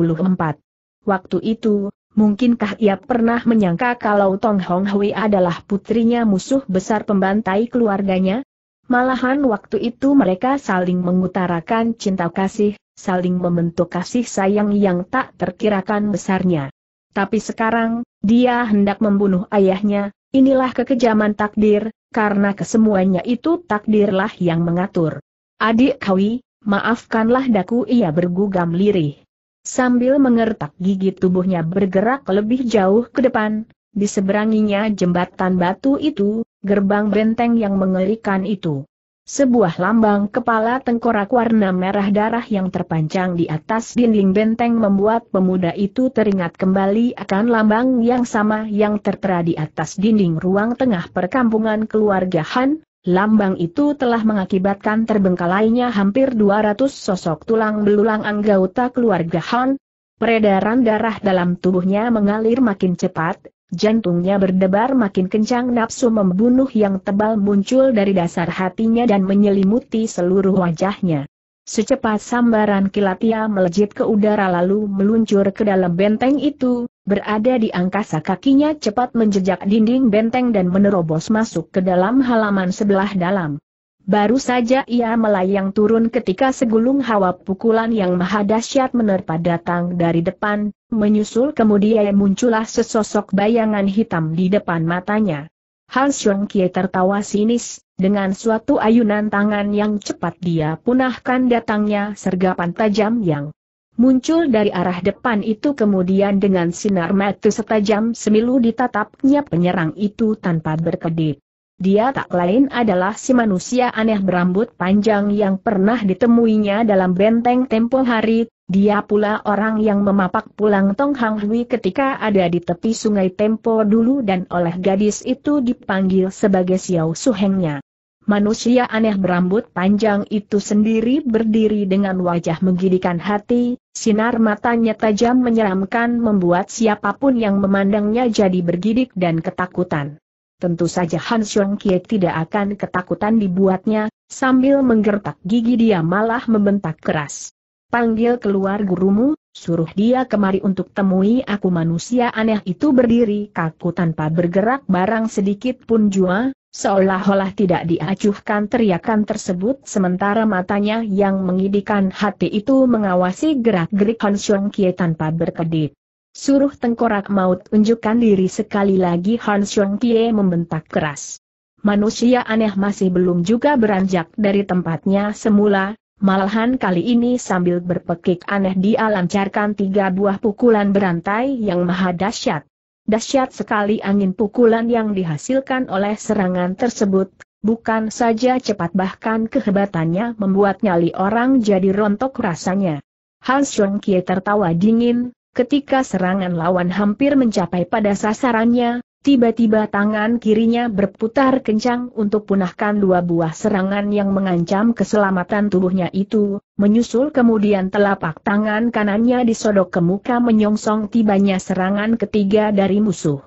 Waktu itu, mungkinkah ia pernah menyangka kalau Tong Hong Hui adalah putrinya musuh besar pembantai keluarganya? Malahan waktu itu mereka saling mengutarakan cinta kasih, saling membentuk kasih sayang yang tak terkirakan besarnya. Tapi sekarang, dia hendak membunuh ayahnya, Inilah kekejaman takdir, karena kesemuanya itu takdirlah yang mengatur. Adik Kawi, maafkanlah daku ia bergugam lirih. Sambil mengertak gigi tubuhnya bergerak lebih jauh ke depan, diseberanginya jembatan batu itu, gerbang benteng yang mengerikan itu. Sebuah lambang kepala tengkorak warna merah darah yang terpanjang di atas dinding benteng membuat pemuda itu teringat kembali akan lambang yang sama yang tertera di atas dinding ruang tengah perkampungan keluarga Han. Lambang itu telah mengakibatkan terbengkalainya hampir 200 sosok tulang belulang anggota keluarga Han. Peredaran darah dalam tubuhnya mengalir makin cepat, Jantungnya berdebar makin kencang nafsu membunuh yang tebal muncul dari dasar hatinya dan menyelimuti seluruh wajahnya. Secepat sambaran kilat ia melejit ke udara lalu meluncur ke dalam benteng itu, berada di angkasa kakinya cepat menjejak dinding benteng dan menerobos masuk ke dalam halaman sebelah dalam. Baru saja ia melayang turun ketika segulung hawa pukulan yang maha dahsyat menerpa datang dari depan, menyusul kemudian muncullah sesosok bayangan hitam di depan matanya. Hal Xiong Kie tertawa sinis, dengan suatu ayunan tangan yang cepat dia punahkan datangnya sergapan tajam yang muncul dari arah depan itu kemudian dengan sinar mata setajam semilu ditatapnya penyerang itu tanpa berkedip. Dia tak lain adalah si manusia aneh berambut panjang yang pernah ditemuinya dalam benteng tempo hari, dia pula orang yang memapak pulang Tong Hang Hui ketika ada di tepi sungai Tempo dulu dan oleh gadis itu dipanggil sebagai Xiao Suhengnya. Manusia aneh berambut panjang itu sendiri berdiri dengan wajah menggidikan hati, sinar matanya tajam menyeramkan membuat siapapun yang memandangnya jadi bergidik dan ketakutan. Tentu saja Han Xiong Kie tidak akan ketakutan dibuatnya, sambil menggertak gigi dia malah membentak keras. Panggil keluar gurumu, suruh dia kemari untuk temui aku manusia aneh itu berdiri kaku tanpa bergerak barang sedikit pun jua, seolah-olah tidak diacuhkan teriakan tersebut sementara matanya yang mengidikan hati itu mengawasi gerak-gerik Han Xiong Kie tanpa berkedip. Suruh tengkorak maut tunjukkan diri sekali lagi Han Xiong Kie membentak keras. Manusia aneh masih belum juga beranjak dari tempatnya semula, Malahan kali ini sambil berpekik aneh dia lancarkan tiga buah pukulan berantai yang maha dahsyat. Dahsyat sekali angin pukulan yang dihasilkan oleh serangan tersebut, bukan saja cepat bahkan kehebatannya membuat nyali orang jadi rontok rasanya. Han Kie tertawa dingin, Ketika serangan lawan hampir mencapai pada sasarannya, tiba-tiba tangan kirinya berputar kencang untuk punahkan dua buah serangan yang mengancam keselamatan tubuhnya itu, menyusul kemudian telapak tangan kanannya disodok ke muka menyongsong tibanya serangan ketiga dari musuh.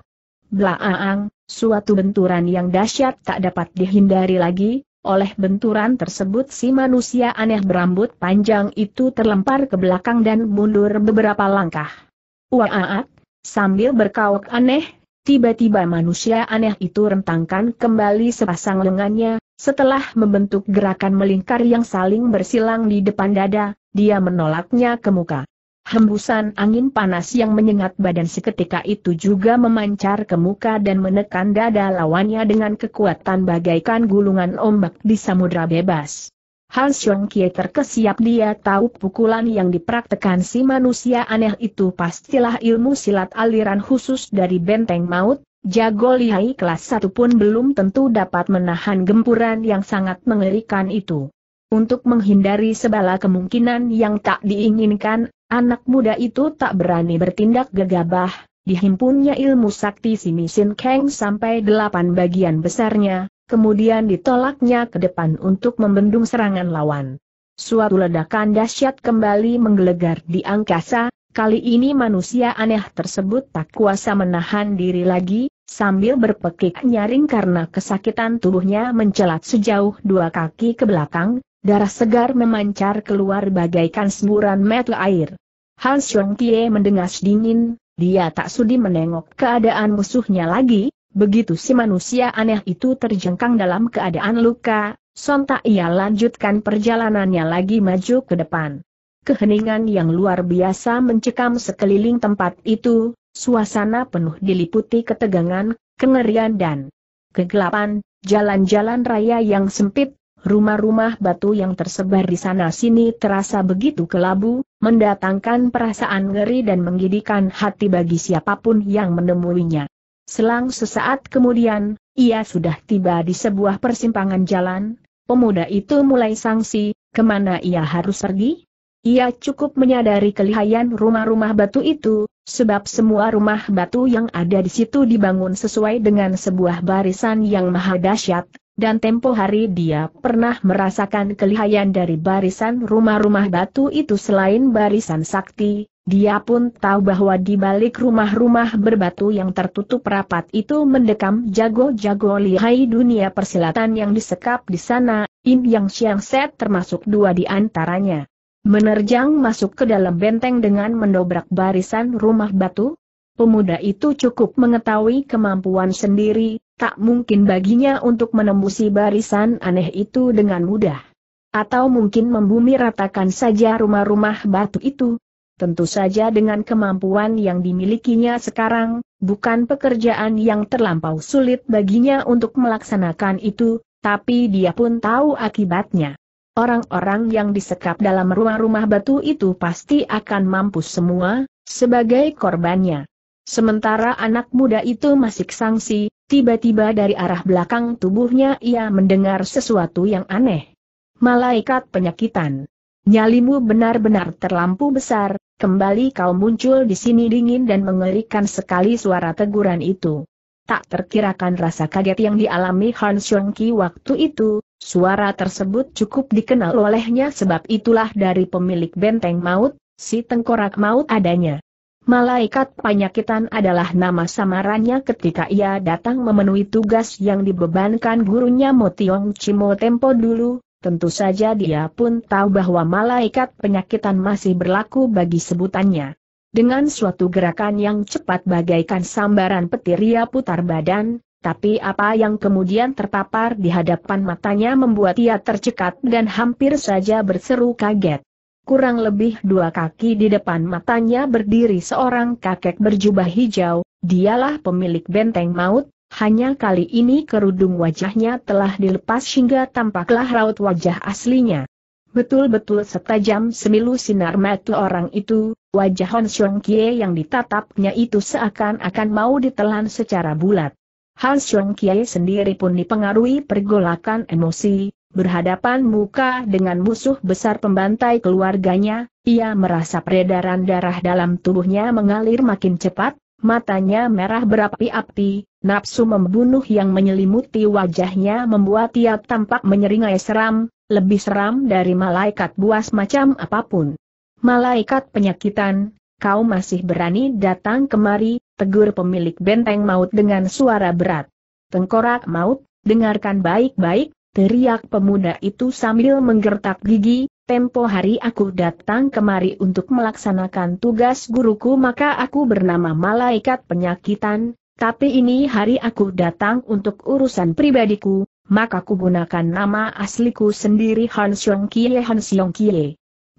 Blaaang, suatu benturan yang dahsyat tak dapat dihindari lagi, oleh benturan tersebut si manusia aneh berambut panjang itu terlempar ke belakang dan mundur beberapa langkah. Waaak, sambil berkauk aneh, tiba-tiba manusia aneh itu rentangkan kembali sepasang lengannya, setelah membentuk gerakan melingkar yang saling bersilang di depan dada, dia menolaknya ke muka. Hembusan angin panas yang menyengat badan seketika itu juga memancar ke muka dan menekan dada lawannya dengan kekuatan bagaikan gulungan ombak di samudra bebas. Han Xiong Kie terkesiap dia tahu pukulan yang dipraktekan si manusia aneh itu pastilah ilmu silat aliran khusus dari benteng maut, jago lihai kelas satu pun belum tentu dapat menahan gempuran yang sangat mengerikan itu. Untuk menghindari segala kemungkinan yang tak diinginkan, anak muda itu tak berani bertindak gegabah, dihimpunnya ilmu sakti si Simisin Kang sampai delapan bagian besarnya, kemudian ditolaknya ke depan untuk membendung serangan lawan. Suatu ledakan dahsyat kembali menggelegar di angkasa, kali ini manusia aneh tersebut tak kuasa menahan diri lagi, sambil berpekik nyaring karena kesakitan tubuhnya mencelat sejauh dua kaki ke belakang, darah segar memancar keluar bagaikan semburan mata air. Hans Tie mendengas dingin, dia tak sudi menengok keadaan musuhnya lagi, Begitu si manusia aneh itu terjengkang dalam keadaan luka, sontak ia lanjutkan perjalanannya lagi maju ke depan. Keheningan yang luar biasa mencekam sekeliling tempat itu, suasana penuh diliputi ketegangan, kengerian dan kegelapan, jalan-jalan raya yang sempit, rumah-rumah batu yang tersebar di sana-sini terasa begitu kelabu, mendatangkan perasaan ngeri dan menggidikan hati bagi siapapun yang menemuinya. Selang sesaat kemudian, ia sudah tiba di sebuah persimpangan jalan, pemuda itu mulai sangsi, kemana ia harus pergi? Ia cukup menyadari kelihayan rumah-rumah batu itu, sebab semua rumah batu yang ada di situ dibangun sesuai dengan sebuah barisan yang maha dahsyat, dan tempo hari dia pernah merasakan kelihayan dari barisan rumah-rumah batu itu selain barisan sakti, dia pun tahu bahwa di balik rumah-rumah berbatu yang tertutup rapat itu mendekam jago-jago lihai dunia persilatan yang disekap di sana, Im Yang Siang Set termasuk dua di antaranya menerjang masuk ke dalam benteng dengan mendobrak barisan rumah batu? Pemuda itu cukup mengetahui kemampuan sendiri, tak mungkin baginya untuk menembusi barisan aneh itu dengan mudah. Atau mungkin membumi ratakan saja rumah-rumah batu itu. Tentu saja dengan kemampuan yang dimilikinya sekarang, bukan pekerjaan yang terlampau sulit baginya untuk melaksanakan itu, tapi dia pun tahu akibatnya orang-orang yang disekap dalam rumah-rumah batu itu pasti akan mampus semua, sebagai korbannya. Sementara anak muda itu masih sangsi, tiba-tiba dari arah belakang tubuhnya ia mendengar sesuatu yang aneh. Malaikat penyakitan. Nyalimu benar-benar terlampu besar, kembali kau muncul di sini dingin dan mengerikan sekali suara teguran itu. Tak terkirakan rasa kaget yang dialami Han Ki waktu itu, Suara tersebut cukup dikenal olehnya sebab itulah dari pemilik benteng maut, si tengkorak maut adanya. Malaikat penyakitan adalah nama samarannya ketika ia datang memenuhi tugas yang dibebankan gurunya Motiong Cimo Tempo dulu, tentu saja dia pun tahu bahwa malaikat penyakitan masih berlaku bagi sebutannya. Dengan suatu gerakan yang cepat bagaikan sambaran petir ia putar badan, tapi apa yang kemudian terpapar di hadapan matanya membuat ia tercekat dan hampir saja berseru kaget. Kurang lebih dua kaki di depan matanya berdiri seorang kakek berjubah hijau, dialah pemilik benteng maut, hanya kali ini kerudung wajahnya telah dilepas hingga tampaklah raut wajah aslinya. Betul-betul setajam semilu sinar mata orang itu, wajah Hon Xiong Kie yang ditatapnya itu seakan-akan mau ditelan secara bulat. Han Sung Kiai sendiri pun dipengaruhi pergolakan emosi, berhadapan muka dengan musuh besar pembantai keluarganya, ia merasa peredaran darah dalam tubuhnya mengalir makin cepat, matanya merah berapi-api, nafsu membunuh yang menyelimuti wajahnya membuat ia tampak menyeringai seram, lebih seram dari malaikat buas macam apapun. Malaikat penyakitan, kau masih berani datang kemari, tegur pemilik benteng maut dengan suara berat. Tengkorak maut, dengarkan baik-baik, teriak pemuda itu sambil menggertak gigi, tempo hari aku datang kemari untuk melaksanakan tugas guruku maka aku bernama malaikat penyakitan, tapi ini hari aku datang untuk urusan pribadiku, maka aku gunakan nama asliku sendiri Hansyong Xiong Kie Han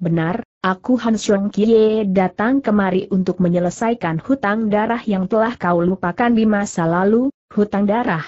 Benar, aku Han Xiong Kie datang kemari untuk menyelesaikan hutang darah yang telah kau lupakan di masa lalu, hutang darah.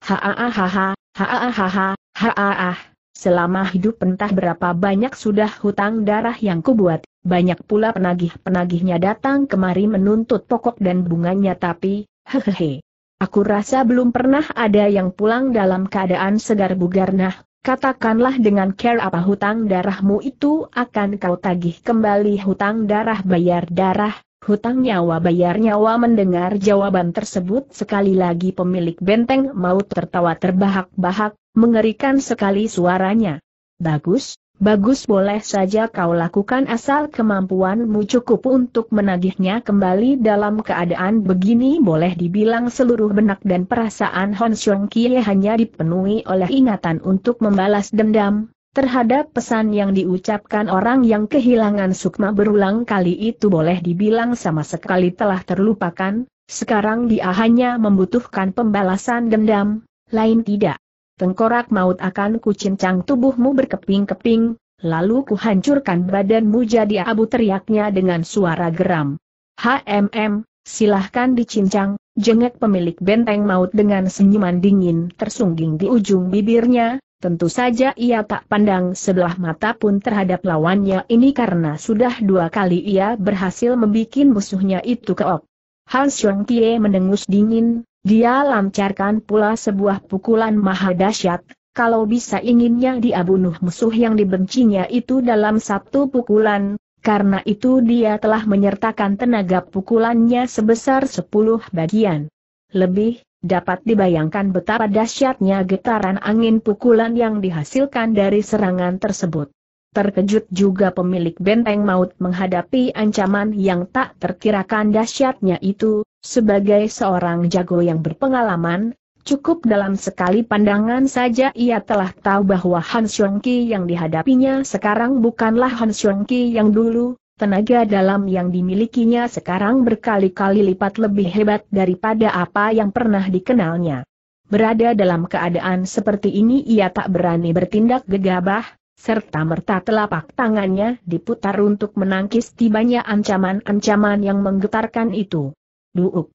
Haahaha, haahaha, haaah. Selama hidup entah berapa banyak sudah hutang darah yang kubuat, banyak pula penagih-penagihnya datang kemari menuntut pokok dan bunganya tapi, hehehe. Aku rasa belum pernah ada yang pulang dalam keadaan segar bugar nah, Katakanlah dengan care apa hutang darahmu itu akan kau tagih kembali hutang darah bayar darah, hutang nyawa bayar nyawa mendengar jawaban tersebut sekali lagi pemilik benteng maut tertawa terbahak-bahak, mengerikan sekali suaranya. Bagus, Bagus boleh saja kau lakukan asal kemampuanmu cukup untuk menagihnya kembali dalam keadaan begini boleh dibilang seluruh benak dan perasaan Hon Xiong Kie hanya dipenuhi oleh ingatan untuk membalas dendam, terhadap pesan yang diucapkan orang yang kehilangan sukma berulang kali itu boleh dibilang sama sekali telah terlupakan, sekarang dia hanya membutuhkan pembalasan dendam, lain tidak tengkorak maut akan kucincang tubuhmu berkeping-keping, lalu kuhancurkan badanmu jadi abu teriaknya dengan suara geram. HMM, silahkan dicincang, jengek pemilik benteng maut dengan senyuman dingin tersungging di ujung bibirnya, Tentu saja ia tak pandang sebelah mata pun terhadap lawannya ini karena sudah dua kali ia berhasil membuat musuhnya itu keok. Hans Yong Tie mendengus dingin, dia lancarkan pula sebuah pukulan maha dahsyat, kalau bisa inginnya dia bunuh musuh yang dibencinya itu dalam satu pukulan, karena itu dia telah menyertakan tenaga pukulannya sebesar sepuluh bagian. Lebih, dapat dibayangkan betapa dahsyatnya getaran angin pukulan yang dihasilkan dari serangan tersebut. Terkejut juga pemilik benteng maut menghadapi ancaman yang tak terkirakan dahsyatnya itu, sebagai seorang jago yang berpengalaman, cukup dalam sekali pandangan saja ia telah tahu bahwa Han Xiongqi yang dihadapinya sekarang bukanlah Han Xiongqi yang dulu, tenaga dalam yang dimilikinya sekarang berkali-kali lipat lebih hebat daripada apa yang pernah dikenalnya. Berada dalam keadaan seperti ini ia tak berani bertindak gegabah, serta merta telapak tangannya diputar untuk menangkis tibanya ancaman-ancaman yang menggetarkan itu. Duuk.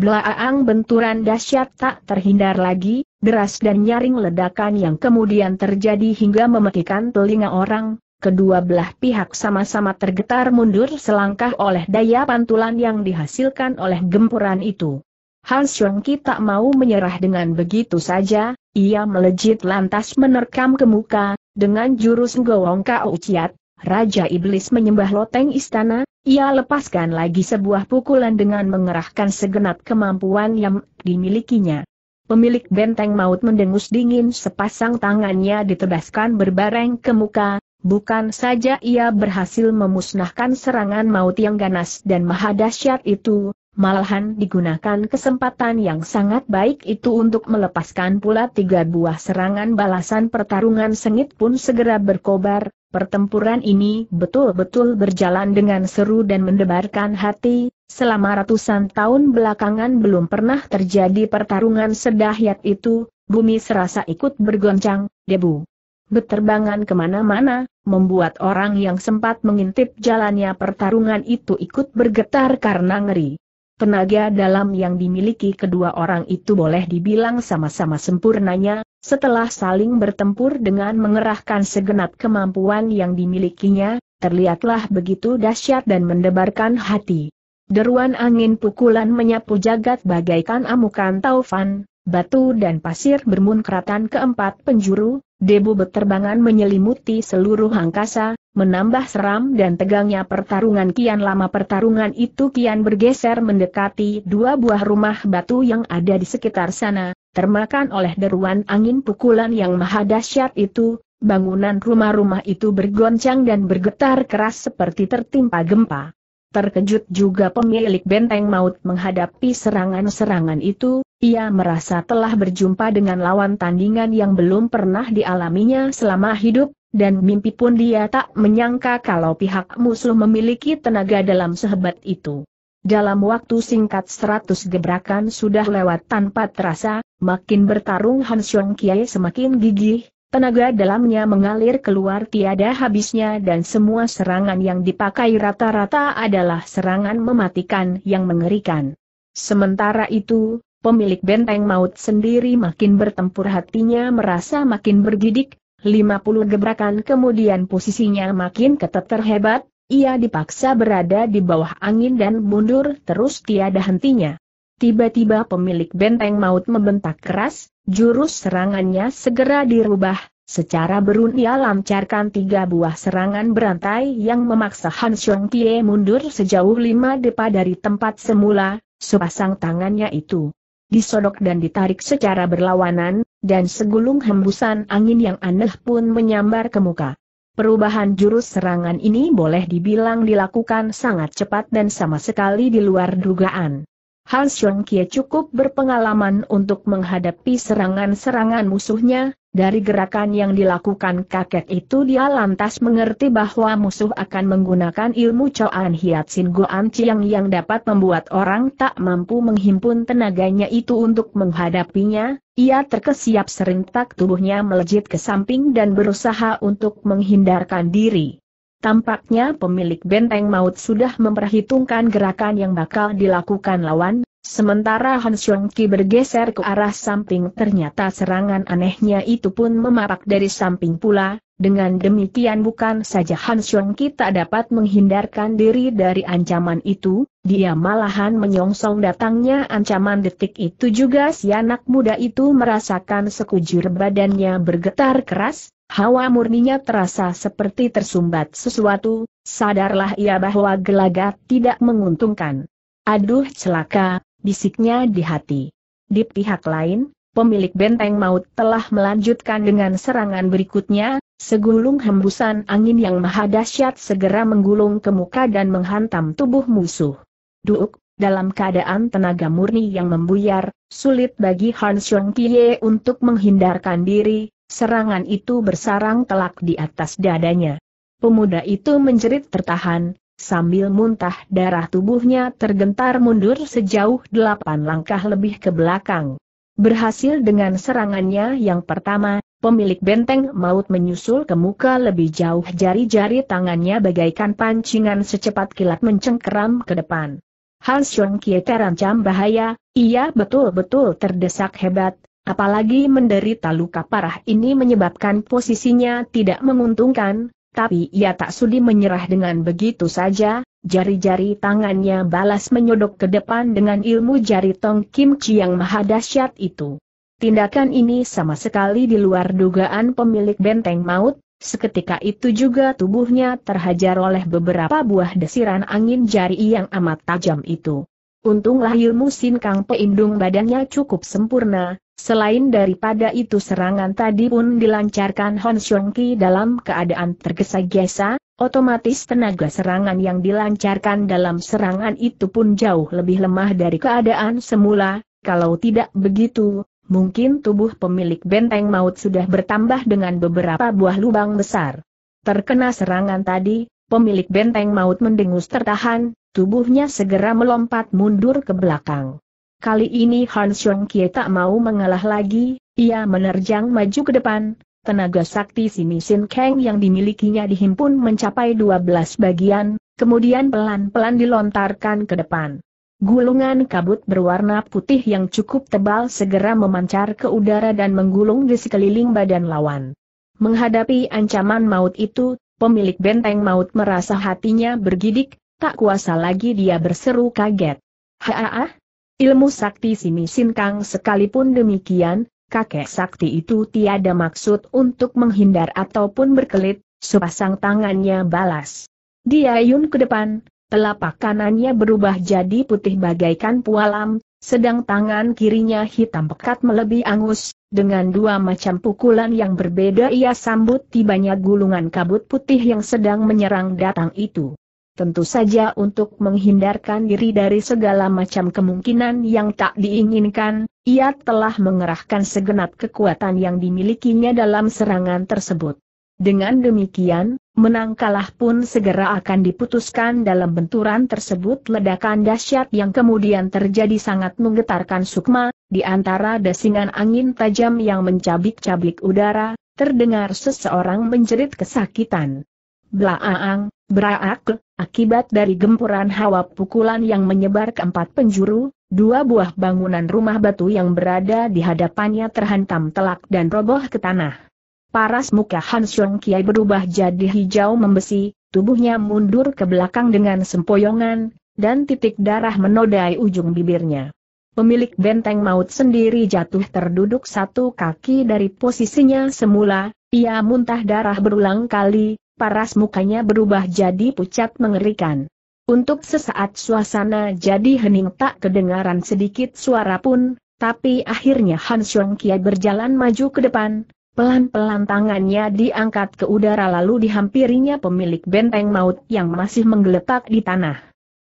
Belaang benturan dahsyat tak terhindar lagi, deras dan nyaring ledakan yang kemudian terjadi hingga mematikan telinga orang, kedua belah pihak sama-sama tergetar mundur selangkah oleh daya pantulan yang dihasilkan oleh gempuran itu. Han Shuangki tak mau menyerah dengan begitu saja, ia melejit lantas menerkam ke muka, dengan jurus Ngoong kauciat. Raja Iblis menyembah loteng istana, ia lepaskan lagi sebuah pukulan dengan mengerahkan segenap kemampuan yang dimilikinya. Pemilik benteng maut mendengus dingin sepasang tangannya ditebaskan berbareng ke muka, bukan saja ia berhasil memusnahkan serangan maut yang ganas dan maha dahsyat itu, malahan digunakan kesempatan yang sangat baik itu untuk melepaskan pula tiga buah serangan balasan pertarungan sengit pun segera berkobar, pertempuran ini betul-betul berjalan dengan seru dan mendebarkan hati, selama ratusan tahun belakangan belum pernah terjadi pertarungan sedahyat itu, bumi serasa ikut bergoncang, debu beterbangan kemana-mana, membuat orang yang sempat mengintip jalannya pertarungan itu ikut bergetar karena ngeri. Tenaga dalam yang dimiliki kedua orang itu boleh dibilang sama-sama sempurnanya, setelah saling bertempur dengan mengerahkan segenap kemampuan yang dimilikinya, terlihatlah begitu dahsyat dan mendebarkan hati. Deruan angin pukulan menyapu jagat bagaikan amukan taufan, batu dan pasir bermunkratan keempat penjuru, Debu beterbangan menyelimuti seluruh angkasa, menambah seram dan tegangnya pertarungan kian lama pertarungan itu kian bergeser mendekati dua buah rumah batu yang ada di sekitar sana, termakan oleh deruan angin pukulan yang maha dahsyat itu, bangunan rumah-rumah itu bergoncang dan bergetar keras seperti tertimpa gempa. Terkejut juga pemilik benteng maut menghadapi serangan-serangan itu, ia merasa telah berjumpa dengan lawan tandingan yang belum pernah dialaminya selama hidup, dan mimpi pun dia tak menyangka kalau pihak musuh memiliki tenaga dalam sehebat itu. Dalam waktu singkat seratus gebrakan sudah lewat tanpa terasa, makin bertarung Han Xiong Kiai semakin gigih, tenaga dalamnya mengalir keluar tiada habisnya dan semua serangan yang dipakai rata-rata adalah serangan mematikan yang mengerikan. Sementara itu, pemilik benteng maut sendiri makin bertempur hatinya merasa makin bergidik, 50 gebrakan kemudian posisinya makin ketat terhebat. ia dipaksa berada di bawah angin dan mundur terus tiada hentinya. Tiba-tiba pemilik benteng maut membentak keras, jurus serangannya segera dirubah, secara berun ia lancarkan tiga buah serangan berantai yang memaksa Han Xiong Tie mundur sejauh lima depa dari tempat semula, sepasang tangannya itu disodok dan ditarik secara berlawanan, dan segulung hembusan angin yang aneh pun menyambar ke muka. Perubahan jurus serangan ini boleh dibilang dilakukan sangat cepat dan sama sekali di luar dugaan. Han Sung Kie cukup berpengalaman untuk menghadapi serangan-serangan musuhnya, dari gerakan yang dilakukan kakek itu dia lantas mengerti bahwa musuh akan menggunakan ilmu Choan Sin Goan Chiang yang dapat membuat orang tak mampu menghimpun tenaganya itu untuk menghadapinya, ia terkesiap serentak tubuhnya melejit ke samping dan berusaha untuk menghindarkan diri. Tampaknya pemilik benteng maut sudah memperhitungkan gerakan yang bakal dilakukan lawan, sementara Han Xiongqi bergeser ke arah samping ternyata serangan anehnya itu pun memarak dari samping pula, dengan demikian bukan saja Han Xiongqi tak dapat menghindarkan diri dari ancaman itu, dia malahan menyongsong datangnya ancaman detik itu juga si anak muda itu merasakan sekujur badannya bergetar keras, Hawa murninya terasa seperti tersumbat sesuatu, sadarlah ia bahwa gelagat tidak menguntungkan. Aduh celaka, bisiknya di hati. Di pihak lain, pemilik benteng maut telah melanjutkan dengan serangan berikutnya, segulung hembusan angin yang maha dahsyat segera menggulung ke muka dan menghantam tubuh musuh. Duk, dalam keadaan tenaga murni yang membuyar, sulit bagi Han Xiong Kie untuk menghindarkan diri, Serangan itu bersarang telak di atas dadanya. Pemuda itu menjerit tertahan, sambil muntah darah tubuhnya tergentar mundur sejauh delapan langkah lebih ke belakang. Berhasil dengan serangannya yang pertama, pemilik benteng maut menyusul ke muka lebih jauh jari-jari tangannya bagaikan pancingan secepat kilat mencengkeram ke depan. Hans Kie terancam bahaya, ia betul-betul terdesak hebat, Apalagi menderita luka parah ini menyebabkan posisinya tidak menguntungkan, tapi ia tak sudi menyerah dengan begitu saja, jari-jari tangannya balas menyodok ke depan dengan ilmu jari Tong Kim Chi yang maha dahsyat itu. Tindakan ini sama sekali di luar dugaan pemilik benteng maut, seketika itu juga tubuhnya terhajar oleh beberapa buah desiran angin jari yang amat tajam itu. Untunglah ilmu Sin Kang peindung badannya cukup sempurna, Selain daripada itu serangan tadi pun dilancarkan Hon Ki dalam keadaan tergesa-gesa, otomatis tenaga serangan yang dilancarkan dalam serangan itu pun jauh lebih lemah dari keadaan semula, kalau tidak begitu, mungkin tubuh pemilik benteng maut sudah bertambah dengan beberapa buah lubang besar. Terkena serangan tadi, pemilik benteng maut mendengus tertahan, tubuhnya segera melompat mundur ke belakang. Kali ini Han Xiong Kie tak mau mengalah lagi, ia menerjang maju ke depan, tenaga sakti Simi Sin Kang yang dimilikinya dihimpun mencapai 12 bagian, kemudian pelan-pelan dilontarkan ke depan. Gulungan kabut berwarna putih yang cukup tebal segera memancar ke udara dan menggulung di sekeliling badan lawan. Menghadapi ancaman maut itu, pemilik benteng maut merasa hatinya bergidik, tak kuasa lagi dia berseru kaget. Haaah, Ilmu sakti Simi Sinkang sekalipun demikian, kakek sakti itu tiada maksud untuk menghindar ataupun berkelit, sepasang tangannya balas. Dia yun ke depan, telapak kanannya berubah jadi putih bagaikan pualam, sedang tangan kirinya hitam pekat melebih angus, dengan dua macam pukulan yang berbeda ia sambut tibanya gulungan kabut putih yang sedang menyerang datang itu tentu saja untuk menghindarkan diri dari segala macam kemungkinan yang tak diinginkan, ia telah mengerahkan segenap kekuatan yang dimilikinya dalam serangan tersebut. Dengan demikian, menang kalah pun segera akan diputuskan dalam benturan tersebut ledakan dahsyat yang kemudian terjadi sangat menggetarkan sukma, di antara desingan angin tajam yang mencabik-cabik udara, terdengar seseorang menjerit kesakitan. Blaaang, Beraak, akibat dari gempuran hawa pukulan yang menyebar ke empat penjuru, dua buah bangunan rumah batu yang berada di hadapannya terhantam telak dan roboh ke tanah. Paras muka Han Xiong Kiai berubah jadi hijau membesi, tubuhnya mundur ke belakang dengan sempoyongan, dan titik darah menodai ujung bibirnya. Pemilik benteng maut sendiri jatuh terduduk satu kaki dari posisinya semula, ia muntah darah berulang kali, paras mukanya berubah jadi pucat mengerikan. Untuk sesaat suasana jadi hening tak kedengaran sedikit suara pun, tapi akhirnya Han Xiong Kia berjalan maju ke depan, pelan-pelan tangannya diangkat ke udara lalu dihampirinya pemilik benteng maut yang masih menggeletak di tanah.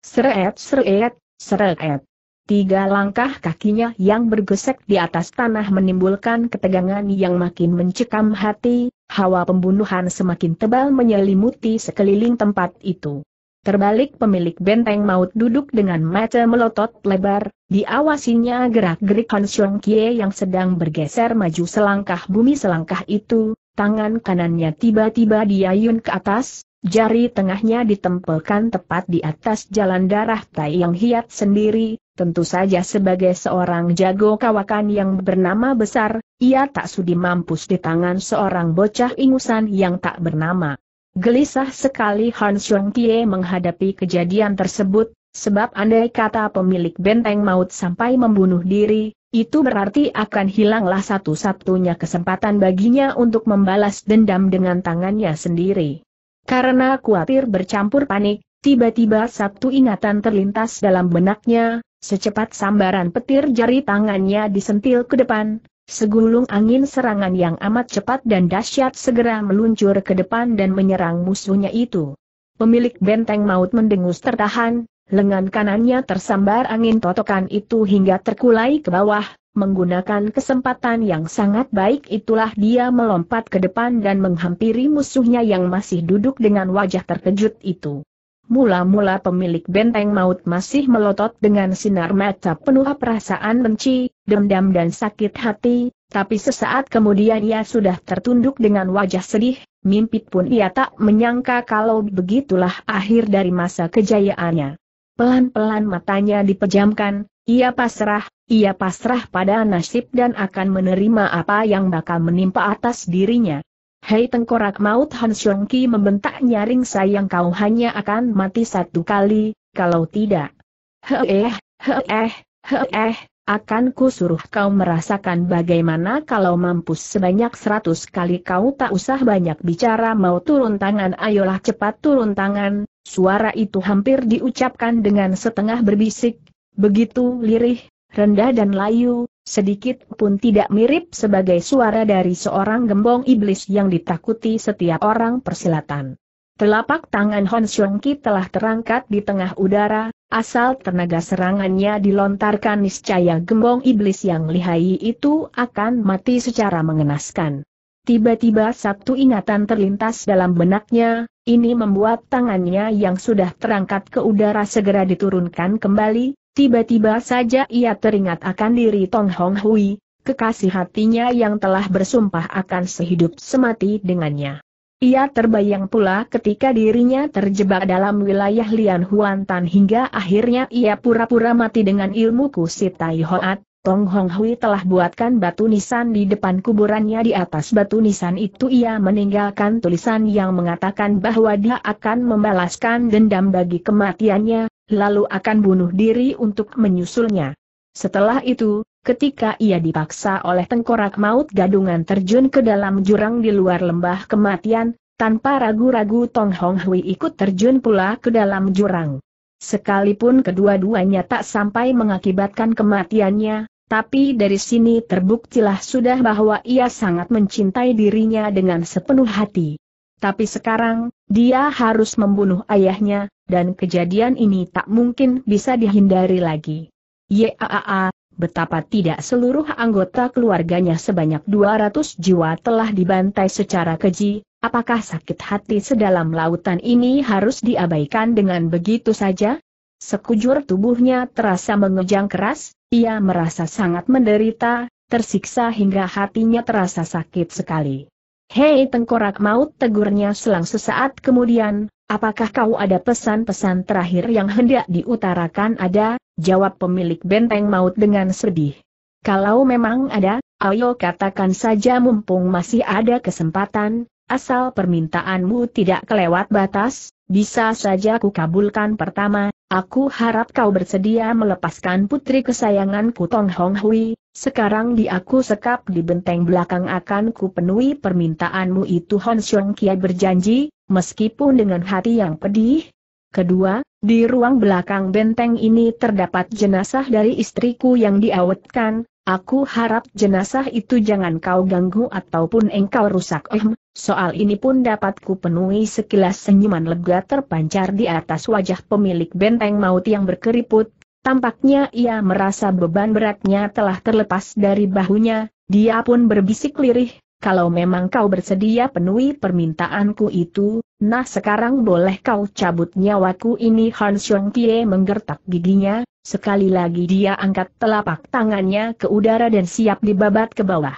Seret seret, seret. Tiga langkah kakinya yang bergesek di atas tanah menimbulkan ketegangan yang makin mencekam hati, hawa pembunuhan semakin tebal menyelimuti sekeliling tempat itu. Terbalik pemilik benteng maut duduk dengan mata melotot lebar, diawasinya gerak-gerik Han Xiong Kie yang sedang bergeser maju selangkah bumi selangkah itu, tangan kanannya tiba-tiba diayun ke atas, jari tengahnya ditempelkan tepat di atas jalan darah Tai yang hiat sendiri, tentu saja sebagai seorang jago kawakan yang bernama besar, ia tak sudi mampus di tangan seorang bocah ingusan yang tak bernama. Gelisah sekali Han Xiong Tie menghadapi kejadian tersebut, sebab andai kata pemilik benteng maut sampai membunuh diri, itu berarti akan hilanglah satu-satunya kesempatan baginya untuk membalas dendam dengan tangannya sendiri. Karena khawatir bercampur panik, tiba-tiba satu ingatan terlintas dalam benaknya, secepat sambaran petir jari tangannya disentil ke depan, Segulung angin serangan yang amat cepat dan dahsyat segera meluncur ke depan dan menyerang musuhnya itu. Pemilik benteng maut mendengus tertahan, lengan kanannya tersambar angin totokan itu hingga terkulai ke bawah, menggunakan kesempatan yang sangat baik itulah dia melompat ke depan dan menghampiri musuhnya yang masih duduk dengan wajah terkejut itu. Mula-mula pemilik benteng maut masih melotot dengan sinar mata penuh perasaan benci, dendam dan sakit hati, tapi sesaat kemudian ia sudah tertunduk dengan wajah sedih, mimpi pun ia tak menyangka kalau begitulah akhir dari masa kejayaannya. Pelan-pelan matanya dipejamkan, ia pasrah, ia pasrah pada nasib dan akan menerima apa yang bakal menimpa atas dirinya. Hei tengkorak maut Han Xiong Ki membentak nyaring sayang kau hanya akan mati satu kali, kalau tidak. Heeh, heeh, heeh, akan ku suruh kau merasakan bagaimana kalau mampus sebanyak seratus kali kau tak usah banyak bicara mau turun tangan ayolah cepat turun tangan, suara itu hampir diucapkan dengan setengah berbisik, begitu lirih, rendah dan layu, sedikit pun tidak mirip sebagai suara dari seorang gembong iblis yang ditakuti setiap orang persilatan. Telapak tangan Hon Xiong Ki telah terangkat di tengah udara, asal tenaga serangannya dilontarkan niscaya gembong iblis yang lihai itu akan mati secara mengenaskan. Tiba-tiba satu ingatan terlintas dalam benaknya, ini membuat tangannya yang sudah terangkat ke udara segera diturunkan kembali, tiba-tiba saja ia teringat akan diri Tong Hong Hui, kekasih hatinya yang telah bersumpah akan sehidup semati dengannya. Ia terbayang pula ketika dirinya terjebak dalam wilayah Lian Huan Tan hingga akhirnya ia pura-pura mati dengan ilmu kusitai Hoat, Tong Hong Hui telah buatkan batu nisan di depan kuburannya di atas batu nisan itu ia meninggalkan tulisan yang mengatakan bahwa dia akan membalaskan dendam bagi kematiannya, lalu akan bunuh diri untuk menyusulnya. Setelah itu, ketika ia dipaksa oleh tengkorak maut gadungan terjun ke dalam jurang di luar lembah kematian, tanpa ragu-ragu Tong Hong Hui ikut terjun pula ke dalam jurang. Sekalipun kedua-duanya tak sampai mengakibatkan kematiannya, tapi dari sini terbuktilah sudah bahwa ia sangat mencintai dirinya dengan sepenuh hati. Tapi sekarang, dia harus membunuh ayahnya, dan kejadian ini tak mungkin bisa dihindari lagi. Yaaa, betapa tidak seluruh anggota keluarganya sebanyak 200 jiwa telah dibantai secara keji, apakah sakit hati sedalam lautan ini harus diabaikan dengan begitu saja? Sekujur tubuhnya terasa mengejang keras, ia merasa sangat menderita, tersiksa hingga hatinya terasa sakit sekali. Hei tengkorak maut tegurnya selang sesaat kemudian, apakah kau ada pesan-pesan terakhir yang hendak diutarakan ada, jawab pemilik benteng maut dengan sedih. Kalau memang ada, ayo katakan saja mumpung masih ada kesempatan, asal permintaanmu tidak kelewat batas, bisa saja kukabulkan pertama, Aku harap kau bersedia melepaskan putri kesayanganku Tong Hong Hui, sekarang di aku sekap di benteng belakang akan ku penuhi permintaanmu itu Hon Xiong Kia berjanji, meskipun dengan hati yang pedih. Kedua, di ruang belakang benteng ini terdapat jenazah dari istriku yang diawetkan, Aku harap jenazah itu jangan kau ganggu ataupun engkau rusak. Eh, soal ini pun dapat ku penuhi sekilas senyuman lega terpancar di atas wajah pemilik benteng maut yang berkeriput. Tampaknya ia merasa beban beratnya telah terlepas dari bahunya, dia pun berbisik lirih, kalau memang kau bersedia penuhi permintaanku itu, nah sekarang boleh kau cabut nyawaku ini Han Xiong Kie menggertak giginya, sekali lagi dia angkat telapak tangannya ke udara dan siap dibabat ke bawah.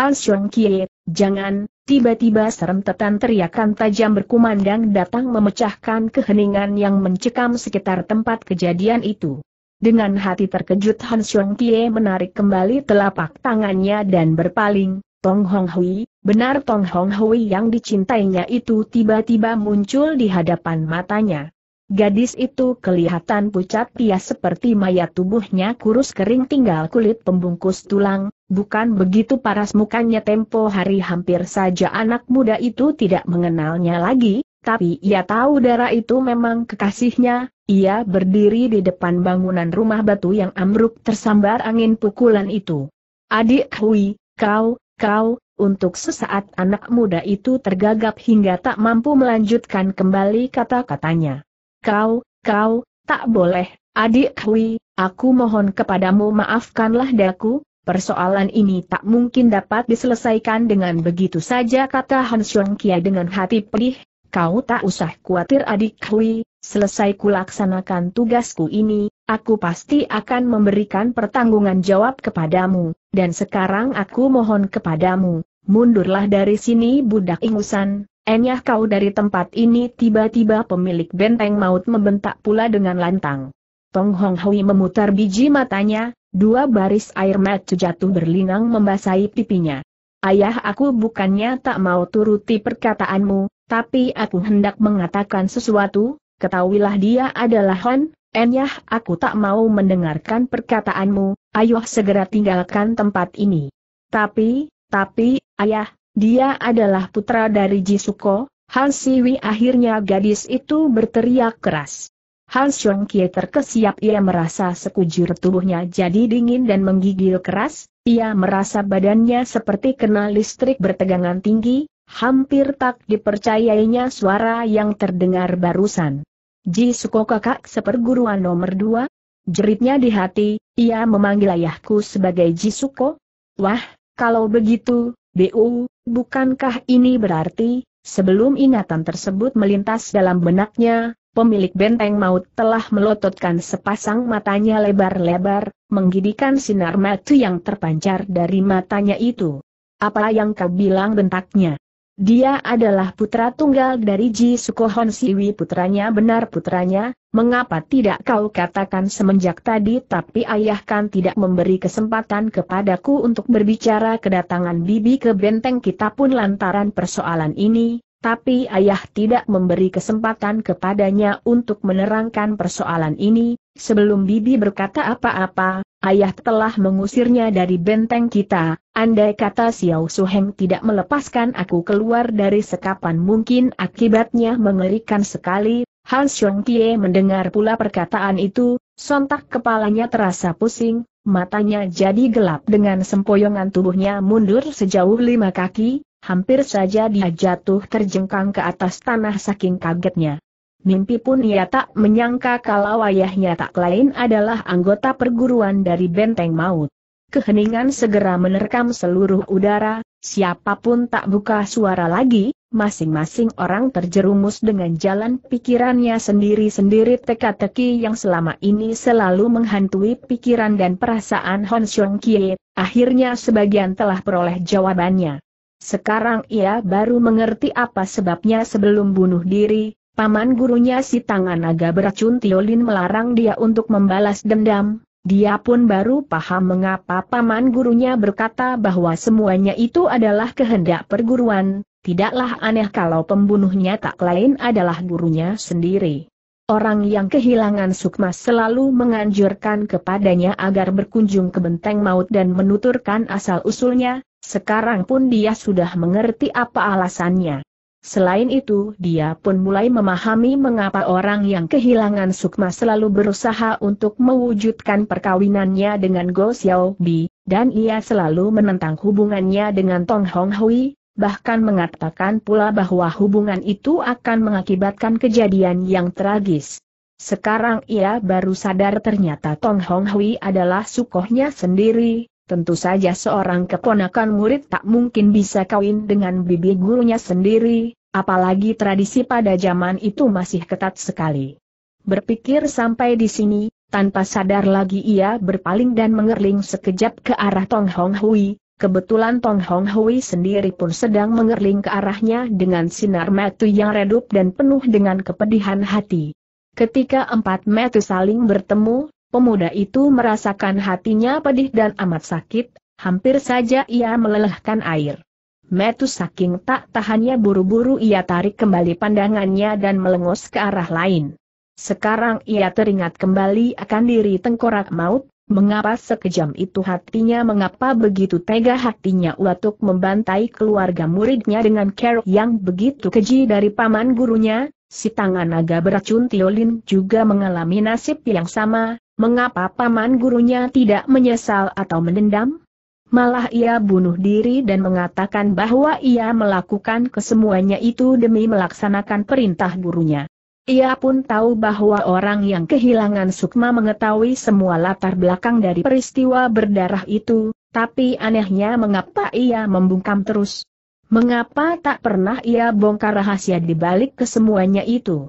Han Xiong Kie, jangan, tiba-tiba serem serentetan teriakan tajam berkumandang datang memecahkan keheningan yang mencekam sekitar tempat kejadian itu. Dengan hati terkejut Han Xiong Kie menarik kembali telapak tangannya dan berpaling, Tong Hong Hui, benar Tong Hong Hui yang dicintainya itu tiba-tiba muncul di hadapan matanya. Gadis itu kelihatan pucat pias seperti mayat tubuhnya kurus kering tinggal kulit pembungkus tulang, bukan begitu paras mukanya tempo hari hampir saja anak muda itu tidak mengenalnya lagi, tapi ia tahu darah itu memang kekasihnya, ia berdiri di depan bangunan rumah batu yang ambruk tersambar angin pukulan itu. Adik Hui, kau, Kau, untuk sesaat anak muda itu tergagap hingga tak mampu melanjutkan kembali kata-katanya. Kau, kau, tak boleh, adik Hui, aku mohon kepadamu maafkanlah daku, persoalan ini tak mungkin dapat diselesaikan dengan begitu saja kata Han Xiong Kia dengan hati pedih, kau tak usah khawatir adik Hui, selesai kulaksanakan tugasku ini, Aku pasti akan memberikan pertanggungan jawab kepadamu, dan sekarang aku mohon kepadamu, mundurlah dari sini budak ingusan, enyah kau dari tempat ini tiba-tiba pemilik benteng maut membentak pula dengan lantang. Tong Hong Hui memutar biji matanya, dua baris air mata jatuh berlinang membasahi pipinya. Ayah aku bukannya tak mau turuti perkataanmu, tapi aku hendak mengatakan sesuatu, ketahuilah dia adalah Han, Enyah, aku tak mau mendengarkan perkataanmu, ayo segera tinggalkan tempat ini. Tapi, tapi, ayah, dia adalah putra dari Jisuko, Han Siwi akhirnya gadis itu berteriak keras. Han Xiong Kie terkesiap ia merasa sekujur tubuhnya jadi dingin dan menggigil keras, ia merasa badannya seperti kena listrik bertegangan tinggi, hampir tak dipercayainya suara yang terdengar barusan. Jisuko kakak seperguruan nomor dua? Jeritnya di hati, ia memanggil ayahku sebagai Jisuko? Wah, kalau begitu, Bu, bukankah ini berarti, sebelum ingatan tersebut melintas dalam benaknya, pemilik benteng maut telah melototkan sepasang matanya lebar-lebar, menggidikan sinar mata yang terpancar dari matanya itu. Apa yang kau bilang bentaknya? Dia adalah putra tunggal dari Ji Sukohon Siwi putranya benar putranya, mengapa tidak kau katakan semenjak tadi tapi ayah kan tidak memberi kesempatan kepadaku untuk berbicara kedatangan bibi ke benteng kita pun lantaran persoalan ini, tapi ayah tidak memberi kesempatan kepadanya untuk menerangkan persoalan ini, sebelum bibi berkata apa-apa, ayah telah mengusirnya dari benteng kita, andai kata Xiao Suheng tidak melepaskan aku keluar dari sekapan mungkin akibatnya mengerikan sekali, Han Xiong Kie mendengar pula perkataan itu, sontak kepalanya terasa pusing, matanya jadi gelap dengan sempoyongan tubuhnya mundur sejauh lima kaki, hampir saja dia jatuh terjengkang ke atas tanah saking kagetnya. Mimpi pun ia tak menyangka kalau ayahnya tak lain adalah anggota perguruan dari Benteng Maut. Keheningan segera menerkam seluruh udara, siapapun tak buka suara lagi, masing-masing orang terjerumus dengan jalan pikirannya sendiri-sendiri teka-teki yang selama ini selalu menghantui pikiran dan perasaan Hon Xiong Kie, akhirnya sebagian telah peroleh jawabannya. Sekarang ia baru mengerti apa sebabnya sebelum bunuh diri, Paman gurunya si tangan naga beracun Tiolin melarang dia untuk membalas dendam, dia pun baru paham mengapa paman gurunya berkata bahwa semuanya itu adalah kehendak perguruan, tidaklah aneh kalau pembunuhnya tak lain adalah gurunya sendiri. Orang yang kehilangan sukma selalu menganjurkan kepadanya agar berkunjung ke benteng maut dan menuturkan asal-usulnya, sekarang pun dia sudah mengerti apa alasannya. Selain itu, dia pun mulai memahami mengapa orang yang kehilangan sukma selalu berusaha untuk mewujudkan perkawinannya dengan Go Xiao Bi, dan ia selalu menentang hubungannya dengan Tong Hong Hui, bahkan mengatakan pula bahwa hubungan itu akan mengakibatkan kejadian yang tragis. Sekarang ia baru sadar ternyata Tong Hong Hui adalah sukohnya sendiri, Tentu saja seorang keponakan murid tak mungkin bisa kawin dengan bibi gurunya sendiri, apalagi tradisi pada zaman itu masih ketat sekali. Berpikir sampai di sini, tanpa sadar lagi ia berpaling dan mengerling sekejap ke arah Tong Hong Hui, kebetulan Tong Hong Hui sendiri pun sedang mengerling ke arahnya dengan sinar metu yang redup dan penuh dengan kepedihan hati. Ketika empat metu saling bertemu, Pemuda itu merasakan hatinya pedih dan amat sakit, hampir saja ia melelehkan air. Metus saking tak tahannya buru-buru ia tarik kembali pandangannya dan melengos ke arah lain. Sekarang ia teringat kembali akan diri tengkorak maut, mengapa sekejam itu hatinya mengapa begitu tega hatinya untuk membantai keluarga muridnya dengan care yang begitu keji dari paman gurunya, si tangan naga beracun Tiolin juga mengalami nasib yang sama, Mengapa paman gurunya tidak menyesal atau mendendam? Malah ia bunuh diri dan mengatakan bahwa ia melakukan kesemuanya itu demi melaksanakan perintah gurunya. Ia pun tahu bahwa orang yang kehilangan Sukma mengetahui semua latar belakang dari peristiwa berdarah itu, tapi anehnya mengapa ia membungkam terus? Mengapa tak pernah ia bongkar rahasia di balik kesemuanya itu?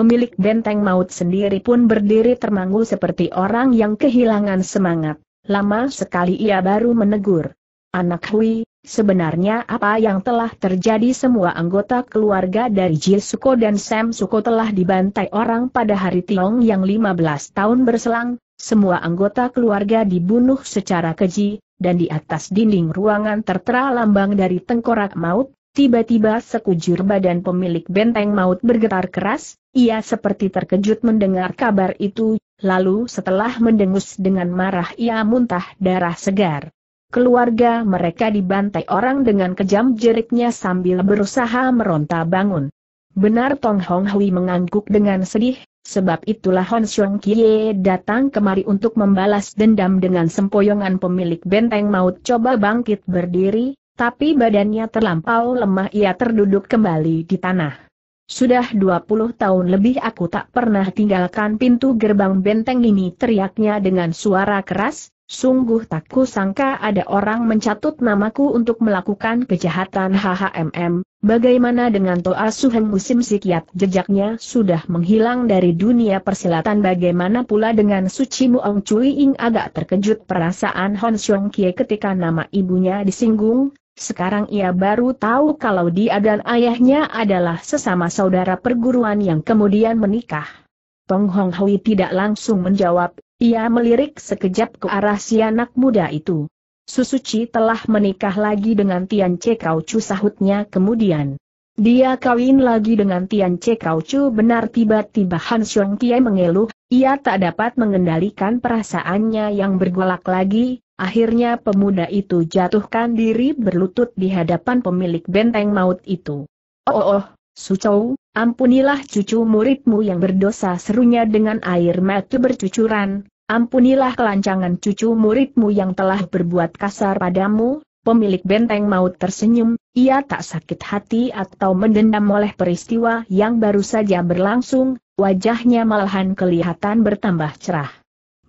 pemilik benteng maut sendiri pun berdiri termangu seperti orang yang kehilangan semangat. Lama sekali ia baru menegur. Anak Hui, sebenarnya apa yang telah terjadi semua anggota keluarga dari Jil Suko dan Sam Suko telah dibantai orang pada hari Tiong yang 15 tahun berselang, semua anggota keluarga dibunuh secara keji, dan di atas dinding ruangan tertera lambang dari tengkorak maut, Tiba-tiba sekujur badan pemilik benteng maut bergetar keras, ia seperti terkejut mendengar kabar itu, lalu setelah mendengus dengan marah ia muntah darah segar. Keluarga mereka dibantai orang dengan kejam jeriknya sambil berusaha meronta bangun. Benar Tong Hong Hui mengangguk dengan sedih, sebab itulah Hon Xiong Kie datang kemari untuk membalas dendam dengan sempoyongan pemilik benteng maut coba bangkit berdiri, tapi badannya terlampau lemah ia terduduk kembali di tanah. Sudah 20 tahun lebih aku tak pernah tinggalkan pintu gerbang benteng ini teriaknya dengan suara keras, sungguh tak kusangka ada orang mencatut namaku untuk melakukan kejahatan HHMM, bagaimana dengan Toa Suheng musim sikiat jejaknya sudah menghilang dari dunia persilatan bagaimana pula dengan Suci Muong Cui Ing agak terkejut perasaan Hon Xiong Kie ketika nama ibunya disinggung, sekarang ia baru tahu kalau dia dan ayahnya adalah sesama saudara perguruan yang kemudian menikah. Tong Hong Hui tidak langsung menjawab, ia melirik sekejap ke arah si anak muda itu. Susuci telah menikah lagi dengan Tian Che Kau Chu sahutnya kemudian. Dia kawin lagi dengan Tian Che Kau Chu benar tiba-tiba Han Xiong Tie mengeluh, ia tak dapat mengendalikan perasaannya yang bergolak lagi, Akhirnya pemuda itu jatuhkan diri berlutut di hadapan pemilik benteng maut itu. Oh, oh, oh Sucou, ampunilah cucu muridmu yang berdosa serunya dengan air mata bercucuran, ampunilah kelancangan cucu muridmu yang telah berbuat kasar padamu, pemilik benteng maut tersenyum, ia tak sakit hati atau mendendam oleh peristiwa yang baru saja berlangsung, wajahnya malahan kelihatan bertambah cerah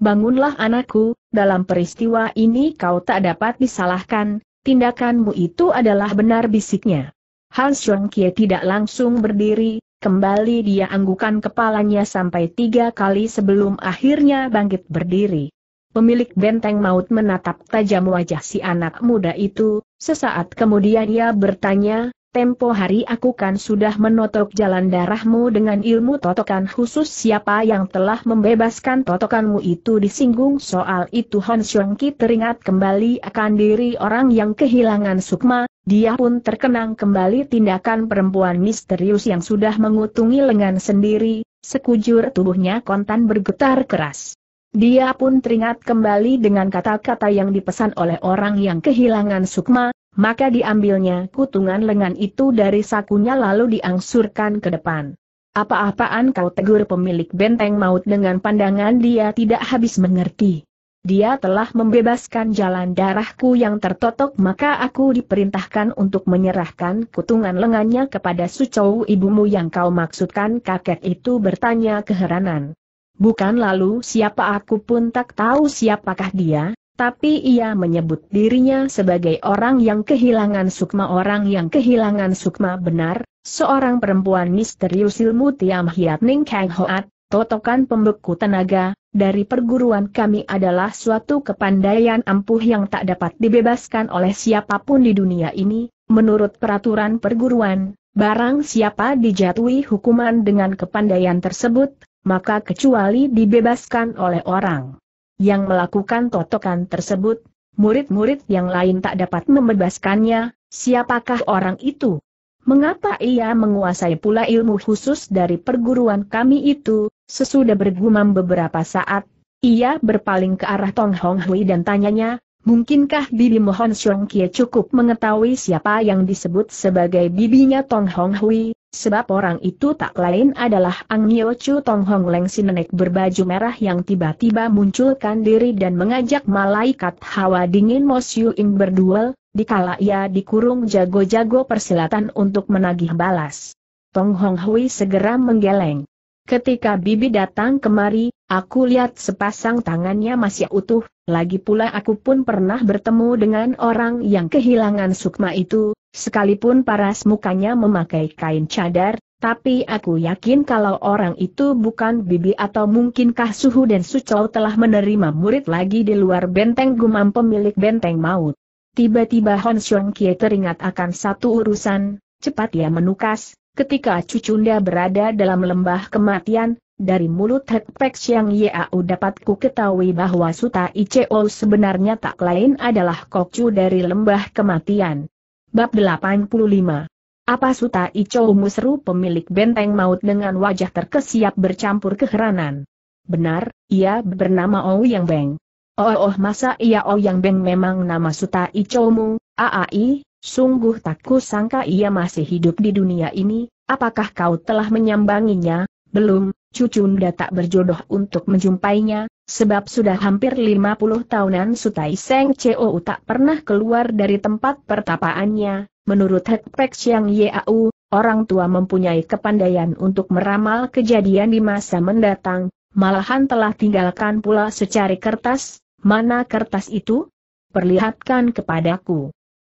bangunlah anakku, dalam peristiwa ini kau tak dapat disalahkan, tindakanmu itu adalah benar bisiknya. Han Xiong Kie tidak langsung berdiri, kembali dia anggukan kepalanya sampai tiga kali sebelum akhirnya bangkit berdiri. Pemilik benteng maut menatap tajam wajah si anak muda itu, sesaat kemudian ia bertanya, Tempo hari aku kan sudah menotok jalan darahmu dengan ilmu totokan khusus siapa yang telah membebaskan totokanmu itu disinggung soal itu Hon Xiong Ki teringat kembali akan diri orang yang kehilangan sukma, dia pun terkenang kembali tindakan perempuan misterius yang sudah mengutungi lengan sendiri, sekujur tubuhnya kontan bergetar keras. Dia pun teringat kembali dengan kata-kata yang dipesan oleh orang yang kehilangan sukma, maka diambilnya kutungan lengan itu dari sakunya lalu diangsurkan ke depan. Apa-apaan kau tegur pemilik benteng maut dengan pandangan dia tidak habis mengerti. Dia telah membebaskan jalan darahku yang tertotok maka aku diperintahkan untuk menyerahkan kutungan lengannya kepada Sucou ibumu yang kau maksudkan kakek itu bertanya keheranan. Bukan lalu siapa aku pun tak tahu siapakah dia, tapi ia menyebut dirinya sebagai orang yang kehilangan sukma Orang yang kehilangan sukma benar, seorang perempuan misterius ilmu Tiam Hiat Ning Kang Hoat, totokan pembeku tenaga, dari perguruan kami adalah suatu kepandaian ampuh yang tak dapat dibebaskan oleh siapapun di dunia ini, menurut peraturan perguruan, barang siapa dijatuhi hukuman dengan kepandaian tersebut, maka kecuali dibebaskan oleh orang yang melakukan totokan tersebut, murid-murid yang lain tak dapat membebaskannya, siapakah orang itu? Mengapa ia menguasai pula ilmu khusus dari perguruan kami itu? Sesudah bergumam beberapa saat, ia berpaling ke arah Tong Hong Hui dan tanyanya, Mungkinkah Bibi Mohon Xiong Kie cukup mengetahui siapa yang disebut sebagai bibinya Tong Hong Hui? Sebab orang itu tak lain adalah Ang Nyo Chu Tong Hong Leng si nenek berbaju merah yang tiba-tiba munculkan diri dan mengajak malaikat hawa dingin Mo Siu In berduel, dikala ia dikurung jago-jago persilatan untuk menagih balas. Tong Hong Hui segera menggeleng. Ketika Bibi datang kemari, aku lihat sepasang tangannya masih utuh, lagi pula aku pun pernah bertemu dengan orang yang kehilangan sukma itu, Sekalipun paras mukanya memakai kain cadar, tapi aku yakin kalau orang itu bukan bibi atau mungkinkah Suhu dan Sucau telah menerima murid lagi di luar benteng gumam pemilik benteng maut. Tiba-tiba Hon Xiong Kie teringat akan satu urusan, cepat ia menukas, ketika cucunda berada dalam lembah kematian, dari mulut Hek yang Xiang dapat dapatku ketahui bahwa Suta Iceol sebenarnya tak lain adalah kokcu dari lembah kematian. Bab 85 Apa Suta Icou Musru pemilik benteng maut dengan wajah terkesiap bercampur keheranan. Benar, ia bernama Ouyang Beng. Oh, oh masa ia Ouyang Beng memang nama Suta Ichoumu, aai, sungguh tak kusangka ia masih hidup di dunia ini, apakah kau telah menyambanginya, belum, cucunda tak berjodoh untuk menjumpainya, sebab sudah hampir 50 tahunan Sutai Seng COU tak pernah keluar dari tempat pertapaannya, menurut Hek Pek Siang Yau, orang tua mempunyai kepandaian untuk meramal kejadian di masa mendatang, malahan telah tinggalkan pula secari kertas, mana kertas itu? Perlihatkan kepadaku.